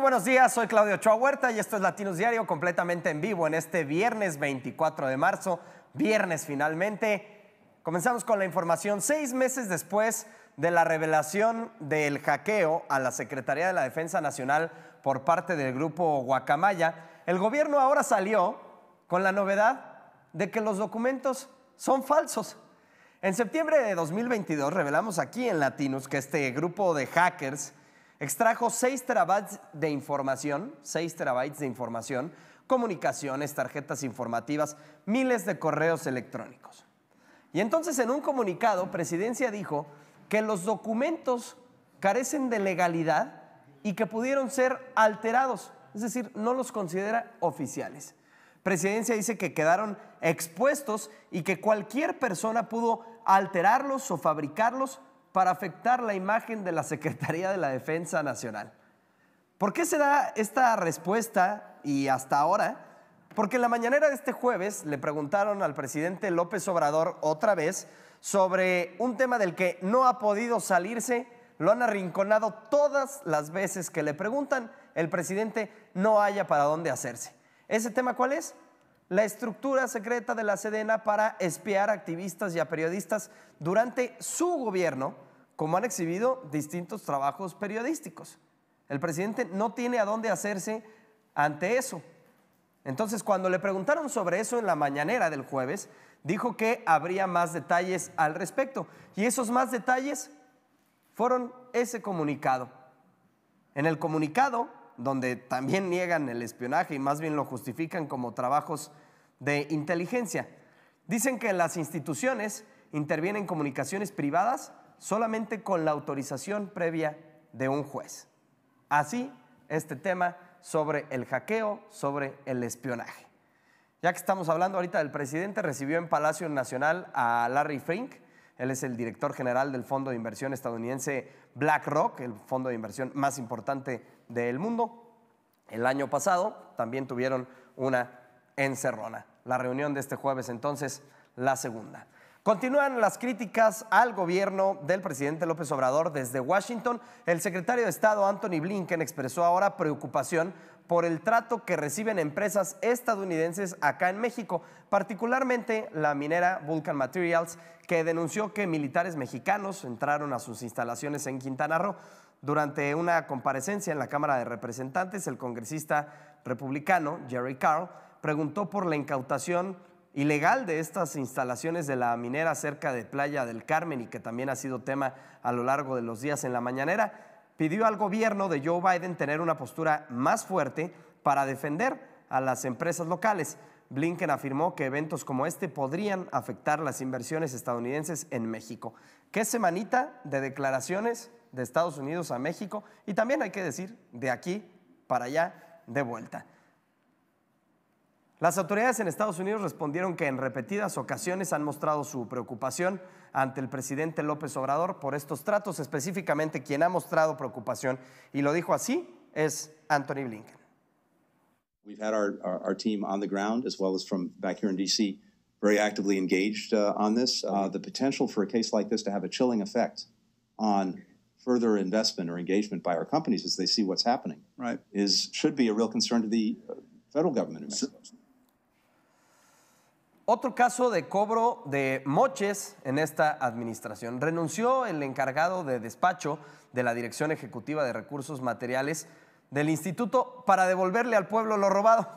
buenos días, soy Claudio Ochoa Huerta y esto es Latinos Diario completamente en vivo en este viernes 24 de marzo, viernes finalmente. Comenzamos con la información. Seis meses después de la revelación del hackeo a la Secretaría de la Defensa Nacional por parte del grupo Guacamaya, el gobierno ahora salió con la novedad de que los documentos son falsos. En septiembre de 2022 revelamos aquí en Latinos que este grupo de hackers Extrajo 6 terabytes de información, 6 terabytes de información, comunicaciones, tarjetas informativas, miles de correos electrónicos. Y entonces en un comunicado, Presidencia dijo que los documentos carecen de legalidad y que pudieron ser alterados, es decir, no los considera oficiales. Presidencia dice que quedaron expuestos y que cualquier persona pudo alterarlos o fabricarlos para afectar la imagen de la Secretaría de la Defensa Nacional. ¿Por qué se da esta respuesta y hasta ahora? Porque en la mañanera de este jueves le preguntaron al presidente López Obrador otra vez sobre un tema del que no ha podido salirse, lo han arrinconado todas las veces que le preguntan, el presidente no haya para dónde hacerse. ¿Ese tema cuál es? la estructura secreta de la Sedena para espiar a activistas y a periodistas durante su gobierno, como han exhibido distintos trabajos periodísticos. El presidente no tiene a dónde hacerse ante eso. Entonces, cuando le preguntaron sobre eso en la mañanera del jueves, dijo que habría más detalles al respecto. Y esos más detalles fueron ese comunicado. En el comunicado, donde también niegan el espionaje y más bien lo justifican como trabajos de inteligencia. Dicen que las instituciones intervienen en comunicaciones privadas solamente con la autorización previa de un juez. Así, este tema sobre el hackeo, sobre el espionaje. Ya que estamos hablando ahorita del presidente, recibió en Palacio Nacional a Larry Frink. Él es el director general del fondo de inversión estadounidense BlackRock, el fondo de inversión más importante del mundo. El año pasado también tuvieron una encerrona la reunión de este jueves, entonces la segunda. Continúan las críticas al gobierno del presidente López Obrador desde Washington. El secretario de Estado Anthony Blinken expresó ahora preocupación por el trato que reciben empresas estadounidenses acá en México, particularmente la minera Vulcan Materials, que denunció que militares mexicanos entraron a sus instalaciones en Quintana Roo. Durante una comparecencia en la Cámara de Representantes, el congresista republicano Jerry Carl preguntó por la incautación ilegal de estas instalaciones de la minera cerca de Playa del Carmen y que también ha sido tema a lo largo de los días en la mañanera, pidió al gobierno de Joe Biden tener una postura más fuerte para defender a las empresas locales. Blinken afirmó que eventos como este podrían afectar las inversiones estadounidenses en México. ¿Qué semanita de declaraciones de Estados Unidos a México? Y también hay que decir, de aquí para allá, de vuelta. Las autoridades en Estados Unidos respondieron que en repetidas ocasiones han mostrado su preocupación ante el presidente López Obrador por estos tratos. Específicamente, quien ha mostrado preocupación y lo dijo así es Anthony Blinken. We've had our, our, team on the ground, as well as from back here in D.C., very actively engaged uh, on this. Uh, the potential for a case like this to have a chilling effect on further investment or engagement by our companies as they see what's happening right. is should be a real concern to the uh, federal government. Otro caso de cobro de moches en esta administración. Renunció el encargado de despacho de la Dirección Ejecutiva de Recursos Materiales del instituto para devolverle al pueblo lo robado.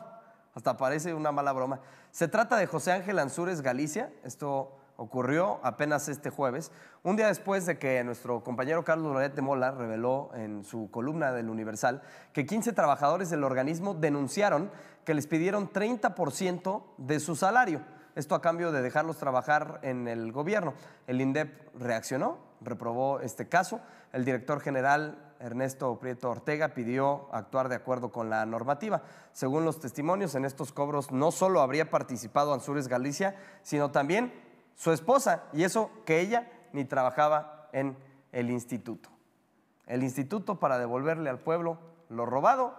Hasta parece una mala broma. Se trata de José Ángel Ansúrez Galicia. Esto ocurrió apenas este jueves, un día después de que nuestro compañero Carlos Loret de Mola reveló en su columna del Universal que 15 trabajadores del organismo denunciaron que les pidieron 30% de su salario esto a cambio de dejarlos trabajar en el gobierno. El INDEP reaccionó, reprobó este caso. El director general Ernesto Prieto Ortega pidió actuar de acuerdo con la normativa. Según los testimonios, en estos cobros no solo habría participado Ansures Galicia, sino también su esposa, y eso que ella ni trabajaba en el instituto. El instituto, para devolverle al pueblo lo robado,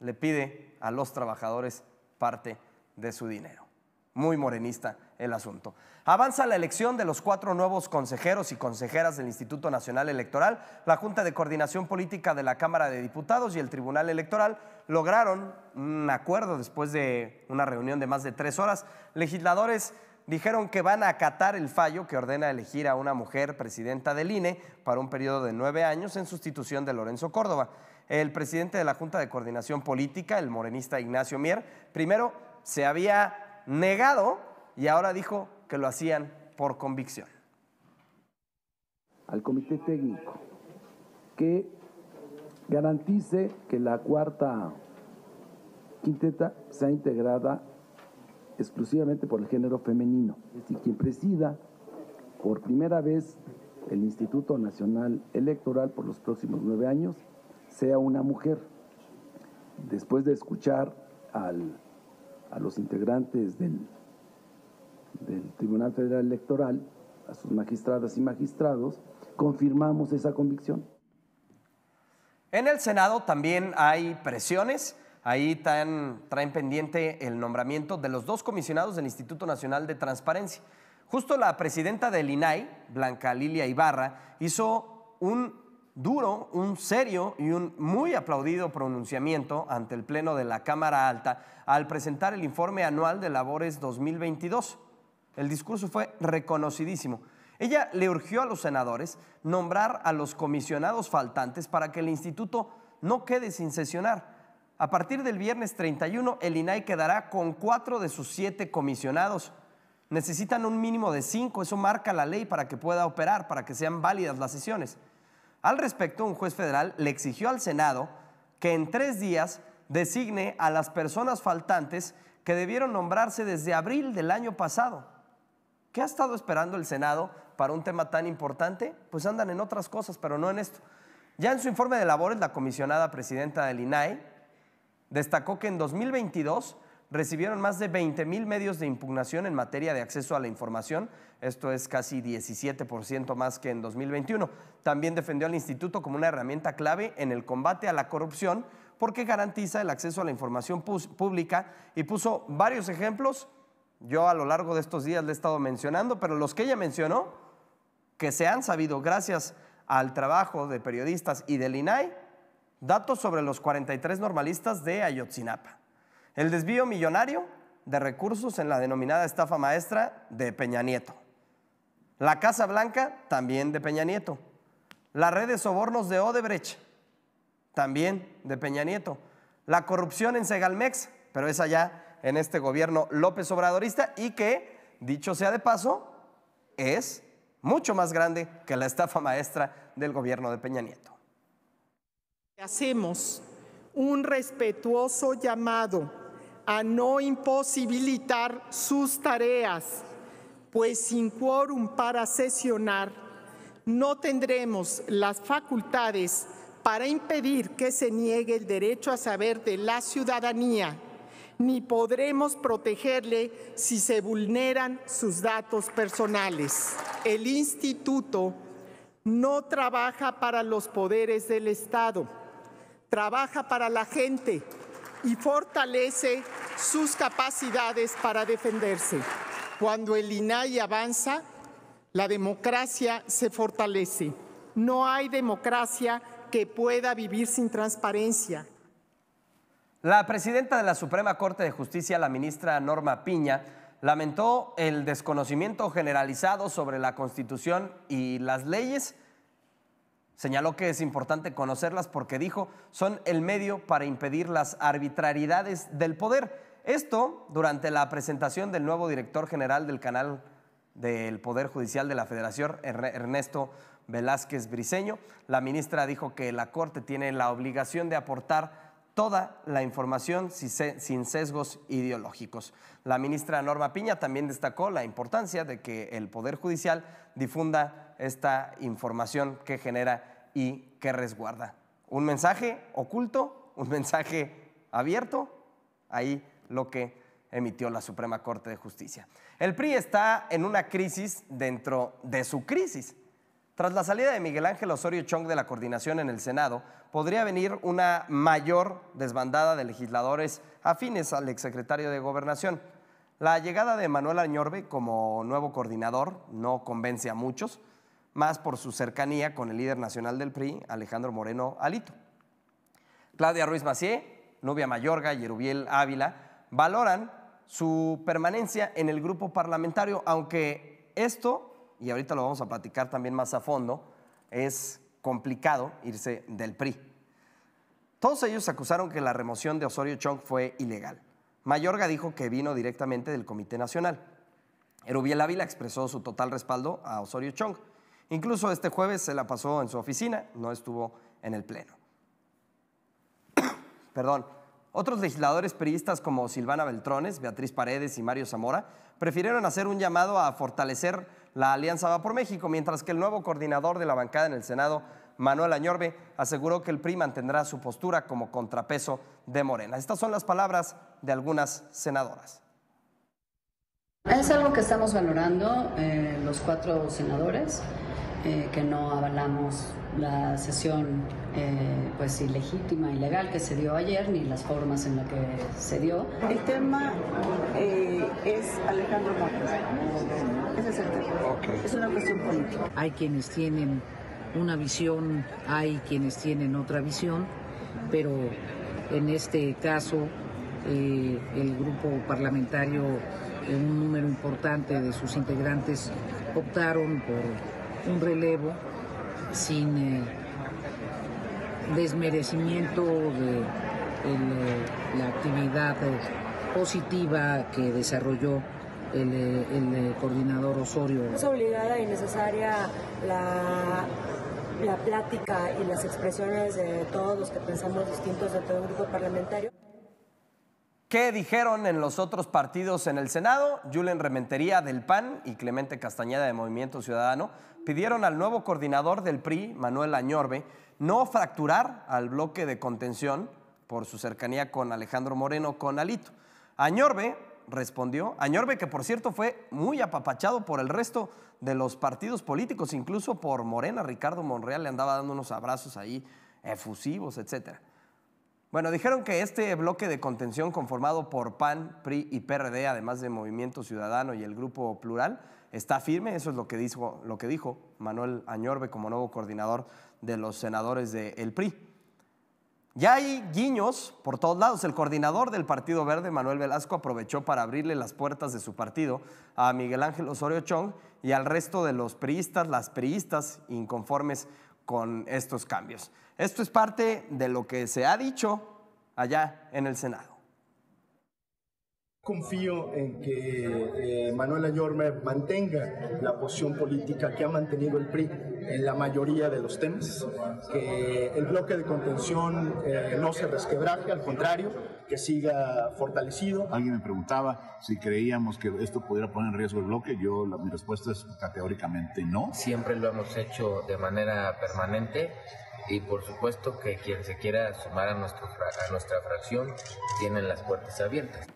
le pide a los trabajadores parte de su dinero muy morenista el asunto. Avanza la elección de los cuatro nuevos consejeros y consejeras del Instituto Nacional Electoral. La Junta de Coordinación Política de la Cámara de Diputados y el Tribunal Electoral lograron un acuerdo después de una reunión de más de tres horas. Legisladores dijeron que van a acatar el fallo que ordena elegir a una mujer presidenta del INE para un periodo de nueve años en sustitución de Lorenzo Córdoba. El presidente de la Junta de Coordinación Política, el morenista Ignacio Mier, primero se había negado y ahora dijo que lo hacían por convicción. Al comité técnico que garantice que la cuarta quinteta sea integrada exclusivamente por el género femenino. Y quien presida por primera vez el Instituto Nacional Electoral por los próximos nueve años sea una mujer. Después de escuchar al a los integrantes del, Tribunal Federal Electoral, a sus magistradas y magistrados, confirmamos esa convicción. En el Senado también hay presiones. Ahí traen pendiente el nombramiento de los dos comisionados del Instituto Nacional de Transparencia. Justo la presidenta del INAI, Blanca Lilia Ibarra, hizo un duro, un serio y un muy aplaudido pronunciamiento ante el Pleno de la Cámara Alta al presentar el informe anual de labores 2022. El discurso fue reconocidísimo. Ella le urgió a los senadores nombrar a los comisionados faltantes para que el instituto no quede sin sesionar. A partir del viernes 31, el INAI quedará con cuatro de sus siete comisionados. Necesitan un mínimo de cinco, eso marca la ley para que pueda operar, para que sean válidas las sesiones. Al respecto, un juez federal le exigió al Senado que en tres días designe a las personas faltantes que debieron nombrarse desde abril del año pasado. ¿Qué ha estado esperando el Senado para un tema tan importante? Pues andan en otras cosas, pero no en esto. Ya en su informe de labores, la comisionada presidenta del INAE destacó que en 2022 recibieron más de 20 mil medios de impugnación en materia de acceso a la información. Esto es casi 17% más que en 2021. También defendió al instituto como una herramienta clave en el combate a la corrupción porque garantiza el acceso a la información pública y puso varios ejemplos. Yo a lo largo de estos días le he estado mencionando, pero los que ella mencionó, que se han sabido gracias al trabajo de periodistas y del INAI, datos sobre los 43 normalistas de Ayotzinapa. El desvío millonario de recursos en la denominada estafa maestra de Peña Nieto. La Casa Blanca, también de Peña Nieto. La red de sobornos de Odebrecht, también de Peña Nieto. La corrupción en Segalmex, pero es allá en este gobierno López Obradorista y que, dicho sea de paso, es mucho más grande que la estafa maestra del gobierno de Peña Nieto. Hacemos un respetuoso llamado a no imposibilitar sus tareas, pues sin quórum para sesionar no tendremos las facultades para impedir que se niegue el derecho a saber de la ciudadanía, ni podremos protegerle si se vulneran sus datos personales. El instituto no trabaja para los poderes del Estado, trabaja para la gente y fortalece sus capacidades para defenderse. Cuando el INAI avanza, la democracia se fortalece. No hay democracia que pueda vivir sin transparencia. La presidenta de la Suprema Corte de Justicia, la ministra Norma Piña, lamentó el desconocimiento generalizado sobre la Constitución y las leyes Señaló que es importante conocerlas porque dijo, son el medio para impedir las arbitrariedades del poder. Esto durante la presentación del nuevo director general del canal del Poder Judicial de la Federación, Ernesto Velázquez Briceño. La ministra dijo que la Corte tiene la obligación de aportar toda la información sin sesgos ideológicos. La ministra Norma Piña también destacó la importancia de que el Poder Judicial difunda esta información que genera y que resguarda. Un mensaje oculto, un mensaje abierto, ahí lo que emitió la Suprema Corte de Justicia. El PRI está en una crisis dentro de su crisis. Tras la salida de Miguel Ángel Osorio Chong de la coordinación en el Senado, podría venir una mayor desbandada de legisladores afines al exsecretario de Gobernación. La llegada de Manuel Añorbe como nuevo coordinador no convence a muchos más por su cercanía con el líder nacional del PRI, Alejandro Moreno Alito. Claudia Ruiz Macié, Nubia Mayorga y Erubiel Ávila valoran su permanencia en el grupo parlamentario, aunque esto, y ahorita lo vamos a platicar también más a fondo, es complicado irse del PRI. Todos ellos acusaron que la remoción de Osorio Chong fue ilegal. Mayorga dijo que vino directamente del Comité Nacional. Erubiel Ávila expresó su total respaldo a Osorio Chong. Incluso este jueves se la pasó en su oficina, no estuvo en el Pleno. Perdón. Otros legisladores PRIistas como Silvana Beltrones, Beatriz Paredes y Mario Zamora prefirieron hacer un llamado a fortalecer la alianza Va por México, mientras que el nuevo coordinador de la bancada en el Senado, Manuel Añorbe, aseguró que el PRI mantendrá su postura como contrapeso de Morena. Estas son las palabras de algunas senadoras. Es algo que estamos valorando eh, los cuatro senadores. Eh, que no avalamos la sesión eh, pues ilegítima, ilegal que se dio ayer, ni las formas en las que se dio. El tema eh, es Alejandro Montes. Ese es el tema. Es una cuestión política. Hay quienes tienen una visión, hay quienes tienen otra visión, pero en este caso el grupo parlamentario, un número importante de sus integrantes, optaron por un relevo sin eh, desmerecimiento de eh, la actividad eh, positiva que desarrolló el, coordinador Osorio. Es obligada y necesaria la, plática y las expresiones de todos los que pensamos distintos dentro de todo grupo parlamentario. ¿Qué dijeron en los otros partidos en el Senado? Julen Rementería del PAN y Clemente Castañeda de Movimiento Ciudadano pidieron al nuevo coordinador del PRI, Manuel Añorbe, no fracturar al bloque de contención por su cercanía con Alejandro Moreno, con Alito. Añorbe respondió, Añorbe que por cierto fue muy apapachado por el resto de los partidos políticos, incluso por Morena, Ricardo Monreal le andaba dando unos abrazos ahí efusivos, etc. Bueno, dijeron que este bloque de contención conformado por PAN, PRI y PRD, además de Movimiento Ciudadano y el Grupo Plural, está firme, eso es lo que dijo, lo que dijo Manuel Añorbe como nuevo coordinador de los senadores del PRI. Ya hay guiños por todos lados. El coordinador del Partido Verde, Manuel Velasco, aprovechó para abrirle las puertas de su partido a Miguel Ángel Osorio Chong y al resto de los priistas, las priistas inconformes con estos cambios. Esto es parte de lo que se ha dicho allá en el Senado. Confío en que eh, Manuela mantenga la posición política que ha mantenido el PRI en la mayoría de los temas, que el bloque de contención eh, no se resquebraje, al contrario, que siga fortalecido. Alguien me preguntaba si creíamos que esto pudiera poner en riesgo el bloque. Yo, mi respuesta es categóricamente no. Siempre lo hemos hecho de manera permanente y por supuesto que quien se quiera sumar a, nuestro, a nuestra fracción tiene las puertas abiertas.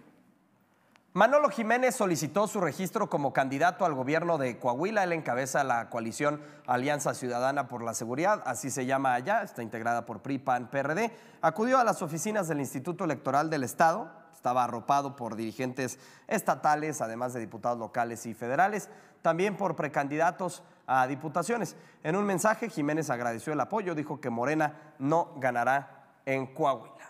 Manolo Jiménez solicitó su registro como candidato al gobierno de Coahuila. Él encabeza la coalición Alianza Ciudadana por la Seguridad, así se llama allá, está integrada por PRI, PAN, PRD. Acudió a las oficinas del Instituto Electoral del Estado, estaba arropado por dirigentes estatales, además de diputados locales y federales, también por precandidatos a diputaciones. En un mensaje, Jiménez agradeció el apoyo, dijo que Morena no ganará en Coahuila.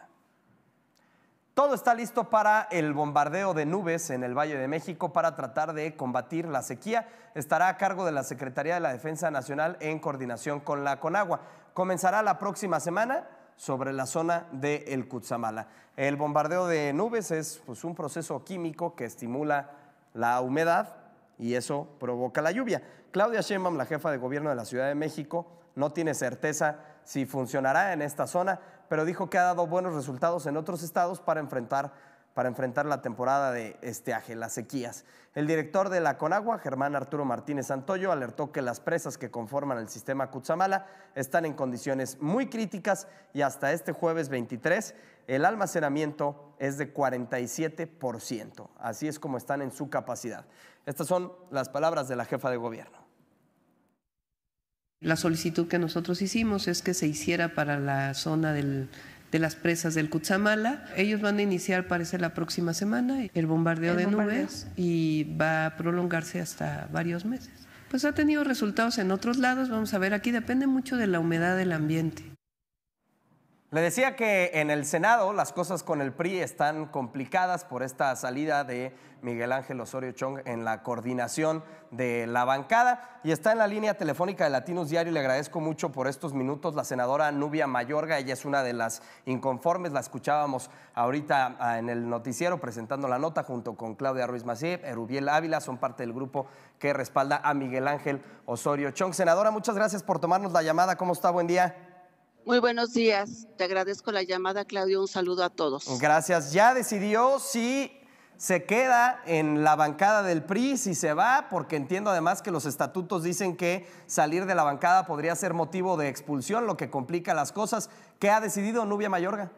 Todo está listo para el bombardeo de nubes en el Valle de México para tratar de combatir la sequía. Estará a cargo de la Secretaría de la Defensa Nacional en coordinación con la Conagua. Comenzará la próxima semana sobre la zona de El Cutzamala. El bombardeo de nubes es pues, un proceso químico que estimula la humedad y eso provoca la lluvia. Claudia Sheinbaum, la jefa de gobierno de la Ciudad de México, no tiene certeza si funcionará en esta zona, pero dijo que ha dado buenos resultados en otros estados para enfrentar, para enfrentar la temporada de esteaje, las sequías. El director de la Conagua, Germán Arturo Martínez Antoyo, alertó que las presas que conforman el sistema Cutzamala están en condiciones muy críticas y hasta este jueves 23 el almacenamiento es de 47%. Así es como están en su capacidad. Estas son las palabras de la jefa de gobierno. La solicitud que nosotros hicimos es que se hiciera para la zona de las presas del Cutzamala. Ellos van a iniciar, parece, la próxima semana el bombardeo de nubes y va a prolongarse hasta varios meses. Pues ha tenido resultados en otros lados, vamos a ver, aquí depende mucho de la humedad del ambiente. Le decía que en el Senado las cosas con el PRI están complicadas por esta salida de Miguel Ángel Osorio Chong en la coordinación de la bancada y está en la línea telefónica de Latinos Diario le agradezco mucho por estos minutos la senadora Nubia Mayorga, ella es una de las inconformes, la escuchábamos ahorita ah, en el noticiero presentando la nota junto con Claudia Ruiz Macié, Erubiel Ávila, son parte del grupo que respalda a Miguel Ángel Osorio Chong. Senadora, muchas gracias por tomarnos la llamada, ¿cómo está? Buen día. Muy buenos días. Te agradezco la llamada, Claudio. Un saludo a todos. Gracias. Ya decidió si se queda en la bancada del PRI, si se va, porque entiendo además que los estatutos dicen que salir de la bancada podría ser motivo de expulsión, lo que complica las cosas. ¿Qué ha decidido Nubia Mayorga?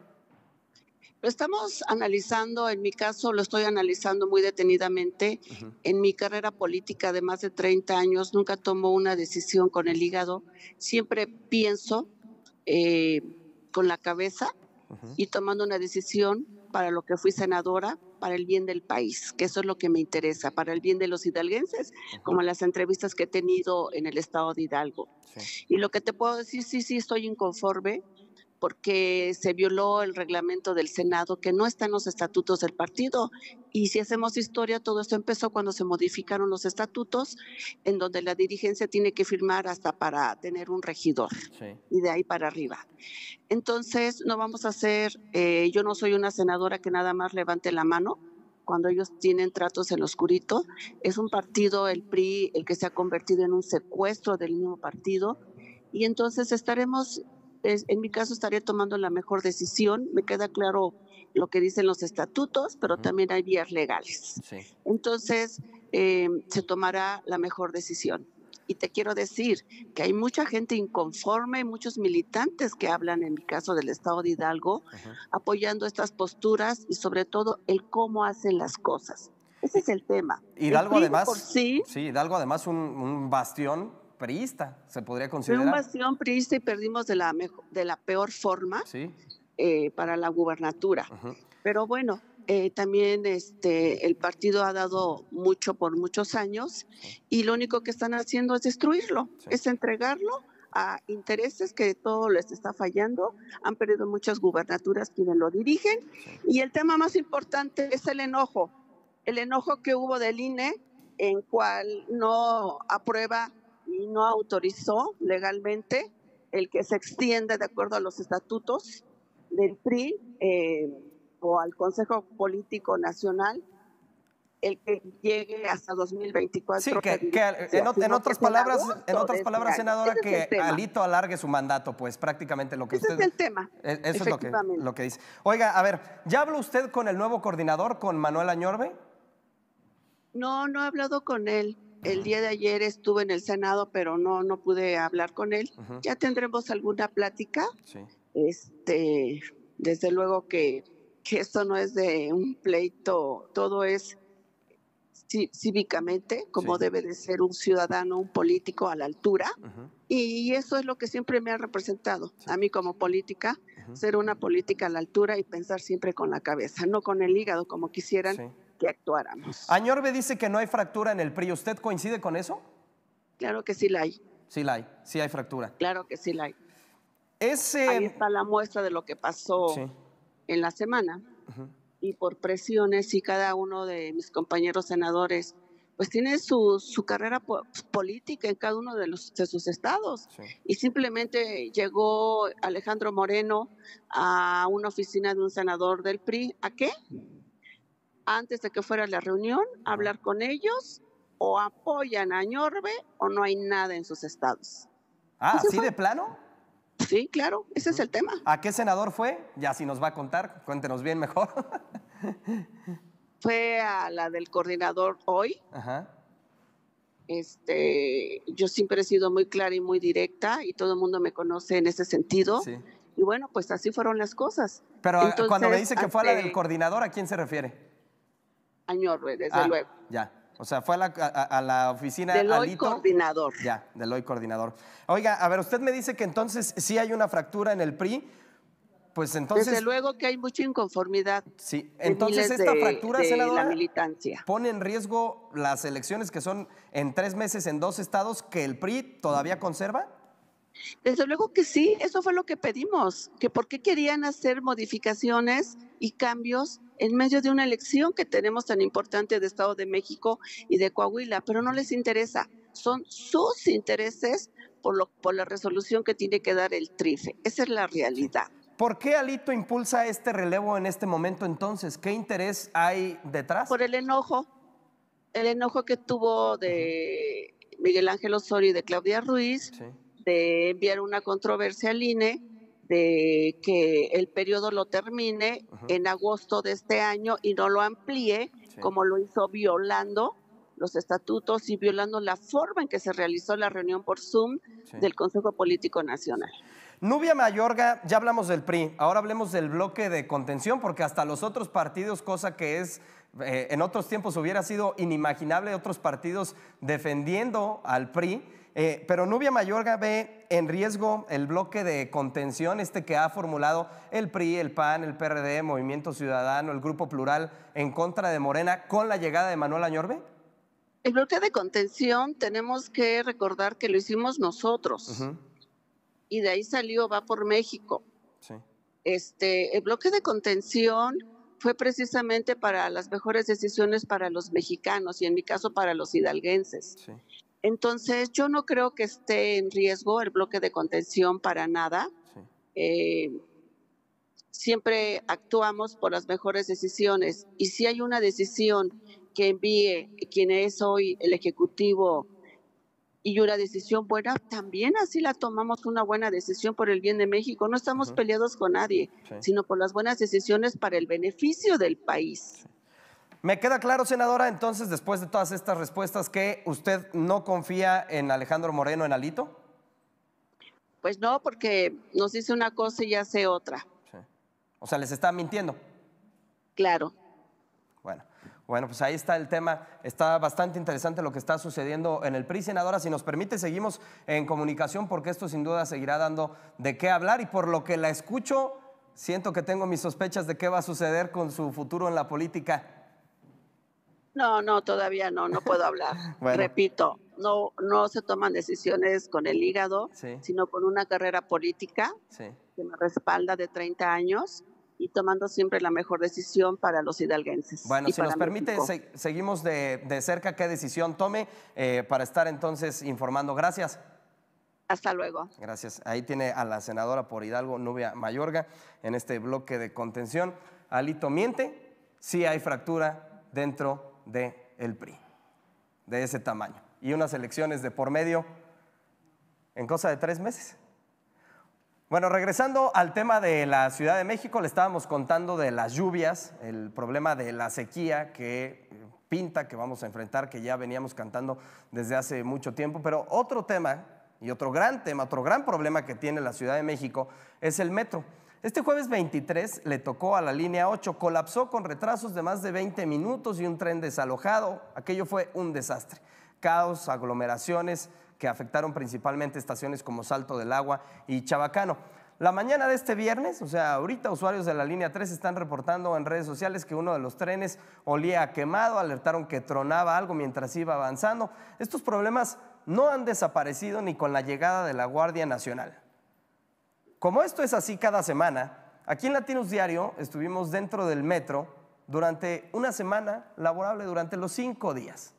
estamos analizando, en mi caso lo estoy analizando muy detenidamente. En mi carrera política de más de 30 años nunca tomo una decisión con el hígado. Siempre pienso, eh, con la cabeza y tomando una decisión para lo que fui senadora, para el bien del país, que eso es lo que me interesa, para el bien de los hidalguenses, como las entrevistas que he tenido en el estado de Hidalgo. Y lo que te puedo decir, sí, sí, estoy inconforme, porque se violó el reglamento del Senado que no está en los estatutos del partido. Y si hacemos historia, todo esto empezó cuando se modificaron los estatutos, en donde la dirigencia tiene que firmar hasta para tener un regidor sí. y de ahí para arriba. Entonces, no vamos a hacer, eh, yo no soy una senadora que nada más levante la mano cuando ellos tienen tratos en oscurito. Es un partido, el PRI, el que se ha convertido en un secuestro del mismo partido. Y entonces estaremos en mi caso estaría tomando la mejor decisión. Me queda claro lo que dicen los estatutos, pero también hay vías legales. Entonces, eh, se tomará la mejor decisión. Y te quiero decir que hay mucha gente inconforme, muchos militantes que hablan, en mi caso, del Estado de Hidalgo, apoyando estas posturas y sobre todo el cómo hacen las cosas. Ese es el tema. Hidalgo, además, sí, sí, Hidalgo, además, un, un bastión priista, se podría considerar. Fue un bastión priista y perdimos de la, de la peor forma eh, para la gubernatura. Pero bueno, eh, también este, el partido ha dado mucho por muchos años y lo único que están haciendo es destruirlo, es entregarlo a intereses que todo les está fallando. Han perdido muchas gubernaturas quienes lo dirigen. Y el tema más importante es el enojo, el enojo que hubo del INE en cual no aprueba y no autorizó legalmente el que se extiende de acuerdo a los estatutos del PRI eh, o al Consejo Político Nacional el que llegue hasta 2024. Sí, que, en, otras palabras, en otras palabras, senadora, que Alito alargue su mandato, pues prácticamente lo que Ese es el tema. E-, eso es lo lo que dice. Oiga, a ver, ¿ya habló usted con el nuevo coordinador, con Manuel Añorbe? No, no he hablado con él. El día de ayer estuve en el Senado, pero no, no pude hablar con él. Ya tendremos alguna plática. Este, desde luego que, esto no es de un pleito, todo es cívicamente, como debe de ser un ciudadano, un político a la altura. Y eso es lo que siempre me ha representado a mí como política, ser una política a la altura y pensar siempre con la cabeza, no con el hígado como quisieran que actuáramos. Añorbe dice que no hay fractura en el PRI. ¿Usted coincide con eso? Claro que sí la hay. Sí la hay, sí hay fractura. Claro que sí la hay. Ese... Ahí está la muestra de lo que pasó en la semana. Y por presiones y cada uno de mis compañeros senadores pues tiene su, su carrera pues, política en cada uno de, los, de sus estados. Y simplemente llegó Alejandro Moreno a una oficina de un senador del PRI. ¿A qué? antes de que fuera la reunión, hablar con ellos o apoyan a Ñorbe o no hay nada en sus estados. Ah, ¿sí de plano? Sí, claro, ese es el tema. ¿A qué senador fue? Ya si nos va a contar, cuéntenos bien mejor. fue a la del coordinador hoy. Ajá. Este, yo siempre he sido muy clara y muy directa y todo el mundo me conoce en ese sentido. Y bueno, pues así fueron las cosas. Pero ah, cuando me dice que fue a la del coordinador, ¿a quién se refiere? Añorbe, desde ah, luego. Ya. O sea, fue a la, a, la oficina del hoy coordinador. Ya, del hoy coordinador. Oiga, a ver, usted me dice que entonces sí hay una fractura en el PRI. Pues entonces. Desde luego que hay mucha inconformidad. Sí, entonces esta fractura, la militancia. pone en riesgo las elecciones que son en tres meses en dos estados que el PRI todavía conserva. Desde luego que sí, eso fue lo que pedimos, que por qué querían hacer modificaciones y cambios en medio de una elección que tenemos tan importante de Estado de México y de Coahuila, pero no les interesa. Son sus intereses por, lo, por la resolución que tiene que dar el TRIFE. Esa es la realidad. ¿Por qué Alito impulsa este relevo en este momento entonces? ¿Qué interés hay detrás? Por el enojo, el enojo que tuvo de Miguel Ángel Osorio y de Claudia Ruiz, de enviar una controversia al INE de que el periodo lo termine en agosto de este año y no lo amplíe, como lo hizo violando los estatutos y violando la forma en que se realizó la reunión por Zoom del Consejo Político Nacional. Nubia Mayorga, ya hablamos del PRI, ahora hablemos del bloque de contención, porque hasta los otros partidos, cosa que es eh, en otros tiempos hubiera sido inimaginable, otros partidos defendiendo al PRI, eh, pero Nubia Mayorga ve en riesgo el bloque de contención, este que ha formulado el PRI, el PAN, el PRD, Movimiento Ciudadano, el Grupo Plural en contra de Morena con la llegada de Manuel Añorbe? El bloque de contención tenemos que recordar que lo hicimos nosotros y de ahí salió Va por México. Este, el bloque de contención fue precisamente para las mejores decisiones para los mexicanos y en mi caso para los hidalguenses. Sí. Entonces, yo no creo que esté en riesgo el bloque de contención para nada. Eh, siempre actuamos por las mejores decisiones y si hay una decisión que envíe quien es hoy el Ejecutivo y una decisión buena, también así la tomamos una buena decisión por el bien de México. No estamos peleados con nadie, sino por las buenas decisiones para el beneficio del país. Me queda claro, senadora, entonces, después de todas estas respuestas, que usted no confía en Alejandro Moreno, en Alito. Pues no, porque nos dice una cosa y hace otra. O sea, les está mintiendo. Claro. Bueno, bueno, pues ahí está el tema. Está bastante interesante lo que está sucediendo en el PRI. Senadora, si nos permite, seguimos en comunicación porque esto sin duda seguirá dando de qué hablar y por lo que la escucho, siento que tengo mis sospechas de qué va a suceder con su futuro en la política. No, no, todavía no, no puedo hablar. Repito, no, no se toman decisiones con el hígado, sino con una carrera política que me respalda de 30 años y tomando siempre la mejor decisión para los hidalguenses. Bueno, si nos permite, seguimos de, cerca qué decisión tome eh, para estar entonces informando. Gracias. Hasta luego. Gracias. Ahí tiene a la senadora por Hidalgo, Nubia Mayorga, en este bloque de contención. Alito miente, sí hay fractura dentro de el PRI, de ese tamaño. Y unas elecciones de por medio en cosa de tres meses. Bueno, regresando al tema de la Ciudad de México, le estábamos contando de las lluvias, el problema de la sequía que pinta que vamos a enfrentar, que ya veníamos cantando desde hace mucho tiempo, pero otro tema y otro gran tema, otro gran problema que tiene la Ciudad de México es el metro. Este jueves 23 le tocó a la línea 8, colapsó con retrasos de más de 20 minutos y un tren desalojado. Aquello fue un desastre. Caos, aglomeraciones que afectaron principalmente estaciones como Salto del Agua y Chabacano. La mañana de este viernes, o sea, ahorita usuarios de la línea 3 están reportando en redes sociales que uno de los trenes olía a quemado, alertaron que tronaba algo mientras iba avanzando. Estos problemas no han desaparecido ni con la llegada de la Guardia Nacional. Como esto es así cada semana, aquí en Latinos Diario estuvimos dentro del metro durante una semana laborable, durante los cinco días.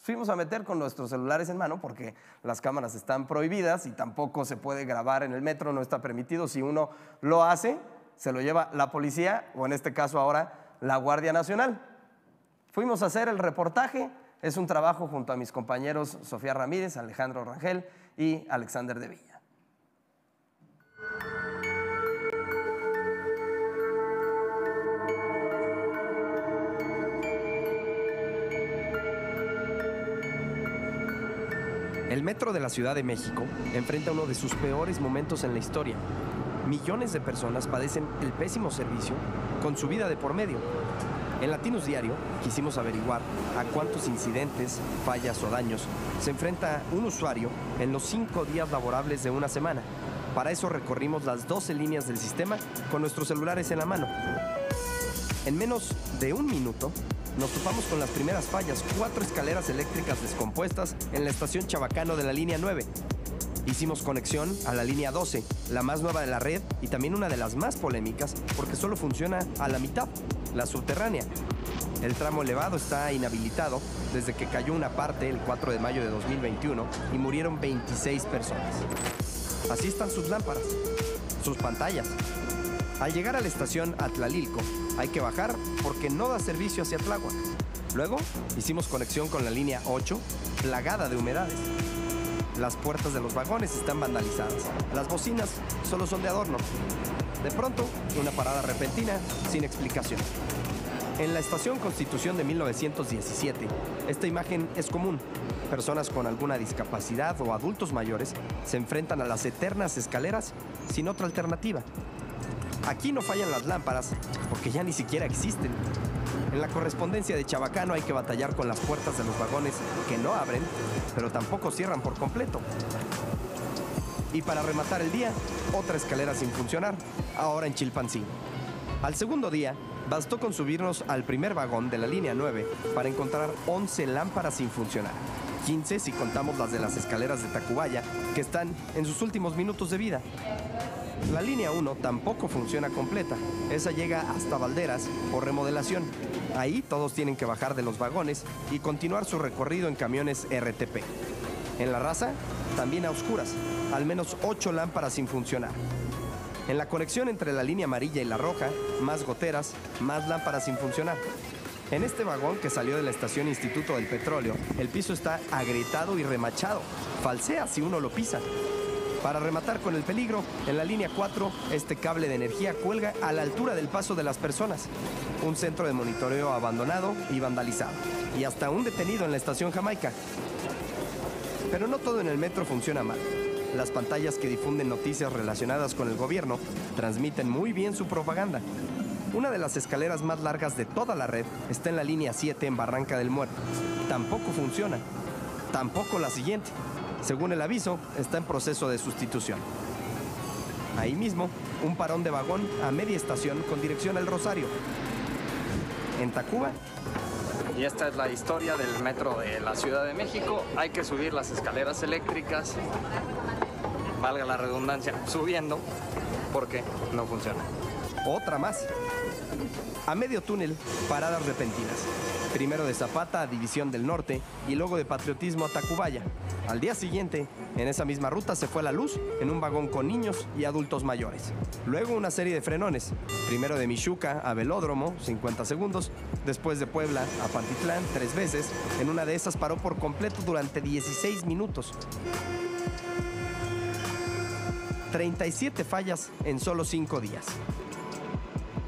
Fuimos a meter con nuestros celulares en mano porque las cámaras están prohibidas y tampoco se puede grabar en el metro, no está permitido. Si uno lo hace, se lo lleva la policía o en este caso ahora la Guardia Nacional. Fuimos a hacer el reportaje, es un trabajo junto a mis compañeros Sofía Ramírez, Alejandro Rangel y Alexander de Villa. El metro de la Ciudad de México enfrenta uno de sus peores momentos en la historia. Millones de personas padecen el pésimo servicio con su vida de por medio. En Latinos Diario quisimos averiguar a cuántos incidentes, fallas o daños se enfrenta un usuario en los cinco días laborables de una semana. Para eso recorrimos las 12 líneas del sistema con nuestros celulares en la mano. En menos de un minuto nos topamos con las primeras fallas, cuatro escaleras eléctricas descompuestas en la estación Chabacano de la línea 9. Hicimos conexión a la línea 12, la más nueva de la red y también una de las más polémicas porque solo funciona a la mitad, la subterránea. El tramo elevado está inhabilitado desde que cayó una parte el 4 de mayo de 2021 y murieron 26 personas. Así están sus lámparas, sus pantallas, al llegar a la estación Atlalilco, hay que bajar porque no da servicio hacia Tláhuac. Luego hicimos conexión con la línea 8, plagada de humedades. Las puertas de los vagones están vandalizadas. Las bocinas solo son de adorno. De pronto, una parada repentina sin explicación. En la estación Constitución de 1917, esta imagen es común. Personas con alguna discapacidad o adultos mayores se enfrentan a las eternas escaleras sin otra alternativa Aquí no fallan las lámparas, porque ya ni siquiera existen. En la correspondencia de Chabacano hay que batallar con las puertas de los vagones que no abren, pero tampoco cierran por completo. Y para rematar el día, otra escalera sin funcionar, ahora en Chilpancingo. Al segundo día, bastó con subirnos al primer vagón de la línea 9 para encontrar 11 lámparas sin funcionar. 15 si contamos las de las escaleras de Tacubaya, que están en sus últimos minutos de vida. La línea 1 tampoco funciona completa. Esa llega hasta Valderas por remodelación. Ahí todos tienen que bajar de los vagones y continuar su recorrido en camiones RTP. En la raza, también a oscuras, al menos 8 lámparas sin funcionar. En la conexión entre la línea amarilla y la roja, más goteras, más lámparas sin funcionar. En este vagón que salió de la estación Instituto del Petróleo, el piso está agrietado y remachado. Falsea si uno lo pisa. Para rematar con el peligro, en la línea 4, este cable de energía cuelga a la altura del paso de las personas. Un centro de monitoreo abandonado y vandalizado. Y hasta un detenido en la estación Jamaica. Pero no todo en el metro funciona mal. Las pantallas que difunden noticias relacionadas con el gobierno transmiten muy bien su propaganda. Una de las escaleras más largas de toda la red está en la línea 7 en Barranca del Muerto. Tampoco funciona. Tampoco la siguiente. Según el aviso, está en proceso de sustitución. Ahí mismo, un parón de vagón a media estación con dirección al Rosario. En Tacuba. Y esta es la historia del metro de la Ciudad de México. Hay que subir las escaleras eléctricas, valga la redundancia, subiendo, porque no funciona otra más. A medio túnel, paradas repentinas. Primero de Zapata a División del Norte y luego de Patriotismo a Tacubaya. Al día siguiente, en esa misma ruta se fue la luz en un vagón con niños y adultos mayores. Luego una serie de frenones. Primero de Michuca a Velódromo, 50 segundos. Después de Puebla a Pantitlán, tres veces. En una de esas paró por completo durante 16 minutos. 37 fallas en solo 5 días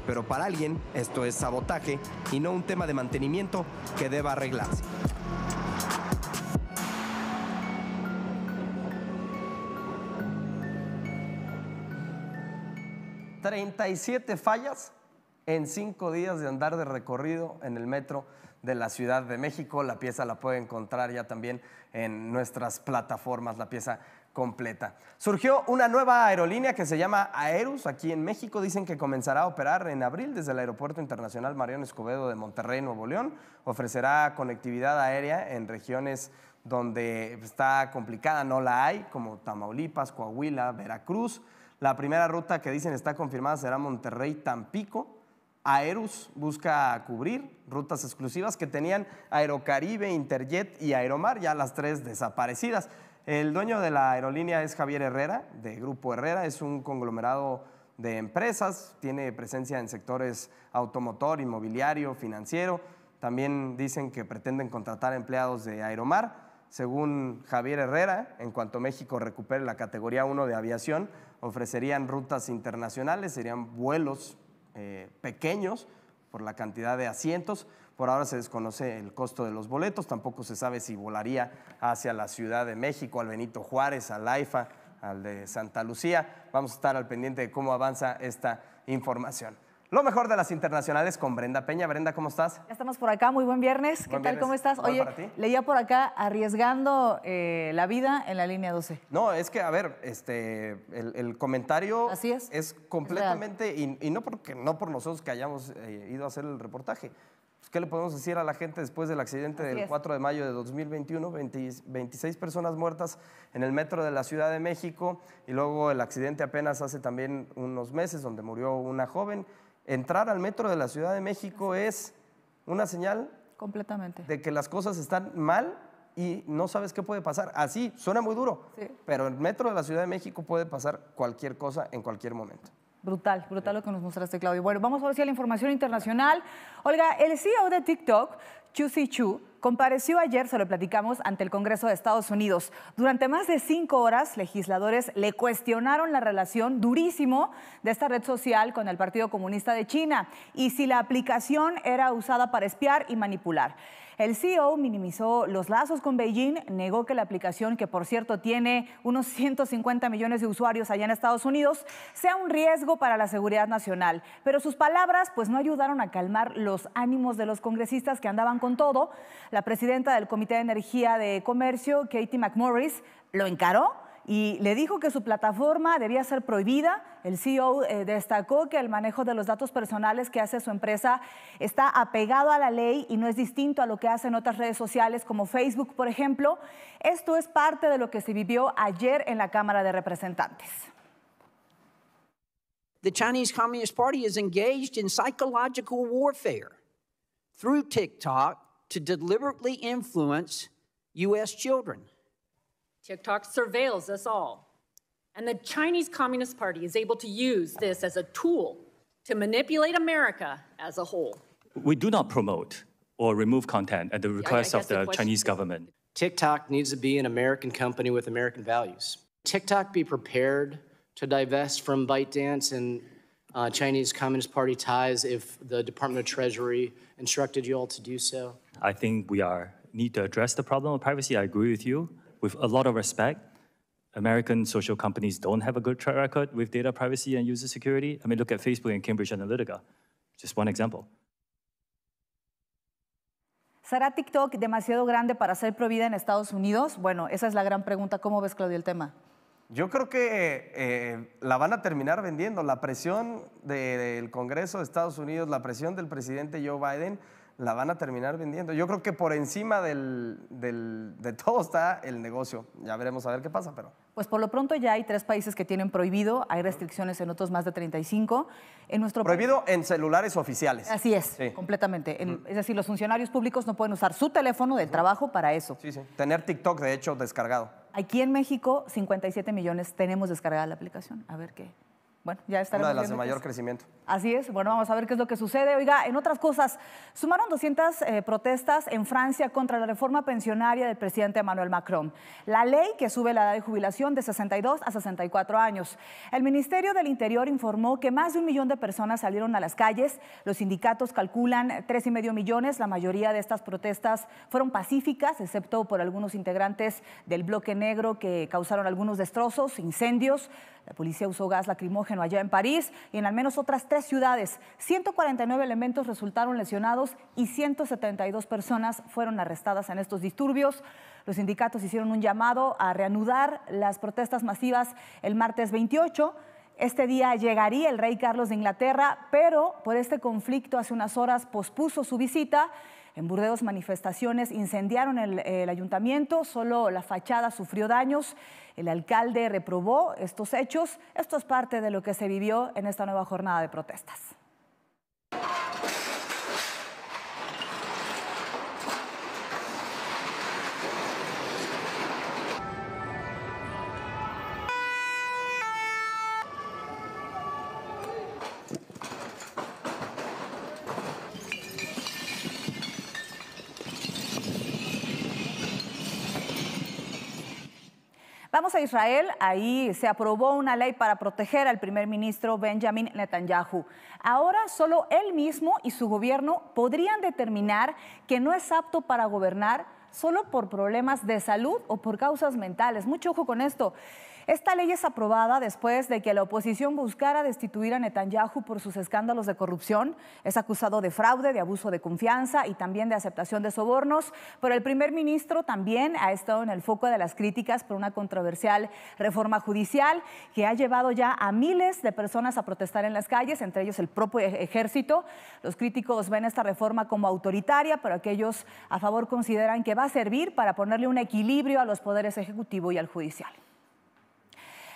pero para alguien esto es sabotaje y no un tema de mantenimiento que deba arreglarse. ...37 fallas en cinco días de andar de recorrido en el metro de la Ciudad de México. La pieza la puede encontrar ya también en nuestras plataformas, la pieza completa. Surgió una nueva aerolínea que se llama Aerus aquí en México. Dicen que comenzará a operar en abril desde el Aeropuerto Internacional Mariano Escobedo de Monterrey, Nuevo León. Ofrecerá conectividad aérea en regiones donde está complicada, no la hay, como Tamaulipas, Coahuila, Veracruz. La primera ruta que dicen está confirmada será Monterrey-Tampico. Aerus busca cubrir rutas exclusivas que tenían Aerocaribe, Interjet y Aeromar, ya las tres desaparecidas. El dueño de la aerolínea es Javier Herrera, de Grupo Herrera, es un conglomerado de empresas, tiene presencia en sectores automotor, inmobiliario, financiero. También dicen que pretenden contratar empleados de Aeromar. Según Javier Herrera, en cuanto México recupere la categoría 1 de aviación, ofrecerían rutas internacionales, serían vuelos eh, pequeños por la cantidad de asientos, por ahora se desconoce el costo de los boletos, tampoco se sabe si volaría hacia la Ciudad de México, al Benito Juárez, al AIFA, al de Santa Lucía. Vamos a estar al pendiente de cómo avanza esta información. Lo mejor de las internacionales con Brenda Peña. Brenda, ¿cómo estás? Ya estamos por acá, muy buen viernes. ¿Qué tal? ¿Cómo estás? Oye, leía por acá arriesgando eh, la vida en la línea 12. No, es que, a ver, este, el, comentario es. completamente, y, no, porque, no por nosotros que hayamos eh, ido a hacer el reportaje, ¿qué le podemos decir a la gente después del accidente del 4 de mayo de 2021? 26 personas muertas en el metro de la Ciudad de México y luego el accidente apenas hace también unos meses donde murió una joven. Entrar al metro de la Ciudad de México es una señal completamente de que las cosas están mal y no sabes qué puede pasar. Así, suena muy duro, pero en el metro de la Ciudad de México puede pasar cualquier cosa en cualquier momento. Brutal, brutal lo que nos mostraste, Claudio. Bueno, vamos ahora sí a la información internacional. Olga, el CEO de TikTok, Chu Si Chu, compareció ayer, se lo platicamos, ante el Congreso de Estados Unidos. Durante más de cinco horas, legisladores le cuestionaron la relación durísimo de esta red social con el Partido Comunista de China y si la aplicación era usada para espiar y manipular. El CEO minimizó los lazos con Beijing, negó que la aplicación, que por cierto tiene unos 150 millones de usuarios allá en Estados Unidos, sea un riesgo para la seguridad nacional. Pero sus palabras pues no ayudaron a calmar los ánimos de los congresistas que andaban con todo. La presidenta del Comité de Energía de Comercio, Katie McMorris, lo encaró y le dijo que su plataforma debía ser prohibida. El CEO eh, destacó que el manejo de los datos personales que hace su empresa está apegado a la ley y no es distinto a lo que hacen otras redes sociales como Facebook, por ejemplo. Esto es parte de lo que se vivió ayer en la Cámara de Representantes. The Chinese Communist Party is engaged in psychological warfare through TikTok to deliberately influence U.S. children. TikTok surveils us all. And the Chinese Communist Party is able to use this as a tool to manipulate America as a whole. We do not promote or remove content at the request of the, the Chinese government. TikTok needs to be an American company with American values. TikTok be prepared to divest from ByteDance and uh, Chinese Communist Party ties if the Department of Treasury instructed you all to do so. I think we are need to address the problem of privacy. I agree with you with a lot of respect. American social companies don't have a good track record with data privacy and user security. I mean, look at Facebook and Cambridge Analytica. Just one example. ¿Será TikTok demasiado grande para ser prohibida en Estados Unidos? Bueno, esa es la gran pregunta. ¿Cómo ves, Claudio, el tema? Yo creo que eh, la van a terminar vendiendo. La presión del Congreso de Estados Unidos, la presión del presidente Joe Biden la van a terminar vendiendo. Yo creo que por encima de todo está el negocio. Ya veremos a ver qué pasa, pero... Pues por lo pronto ya hay tres países que tienen prohibido, hay restricciones en otros más de 35. En nuestro prohibido en celulares oficiales. Así es, completamente. Es decir, los funcionarios públicos no pueden usar su teléfono del trabajo para eso. Sí, sí. Tener TikTok, de hecho, descargado. Aquí en México, 57 millones tenemos descargada la aplicación. A ver qué bueno, ya está. Una de las de mayor crecimiento. Así es, bueno, vamos a ver qué es lo que sucede. Oiga, en otras cosas, sumaron 200 eh, protestas en Francia contra la reforma pensionaria del presidente Emmanuel Macron, la ley que sube la edad de jubilación de 62 a 64 años. El Ministerio del Interior informó que más de un millón de personas salieron a las calles, los sindicatos calculan tres y medio millones, la mayoría de estas protestas fueron pacíficas, excepto por algunos integrantes del bloque negro que causaron algunos destrozos, incendios, la policía usó gas lacrimógeno allá en París y en al menos otras tres ciudades. 149 elementos resultaron lesionados y 172 personas fueron arrestadas en estos disturbios. Los sindicatos hicieron un llamado a reanudar las protestas masivas el martes 28. Este día llegaría el rey Carlos de Inglaterra, pero por este conflicto hace unas horas pospuso su visita en Burdeos manifestaciones incendiaron el, ayuntamiento, solo la fachada sufrió daños, el alcalde reprobó estos hechos, esto es parte de lo que se vivió en esta nueva jornada de protestas. a Israel, ahí se aprobó una ley para proteger al primer ministro Benjamin Netanyahu. Ahora solo él mismo y su gobierno podrían determinar que no es apto para gobernar solo por problemas de salud o por causas mentales. Mucho ojo con esto. Esta ley es aprobada después de que la oposición buscara destituir a Netanyahu por sus escándalos de corrupción. Es acusado de fraude, de abuso de confianza y también de aceptación de sobornos, pero el primer ministro también ha estado en el foco de las críticas por una controversial reforma judicial que ha llevado ya a miles de personas a protestar en las calles, entre ellos el propio ejército. Los críticos ven esta reforma como autoritaria, pero aquellos a favor consideran que va a servir para ponerle un equilibrio a los poderes ejecutivo y al judicial.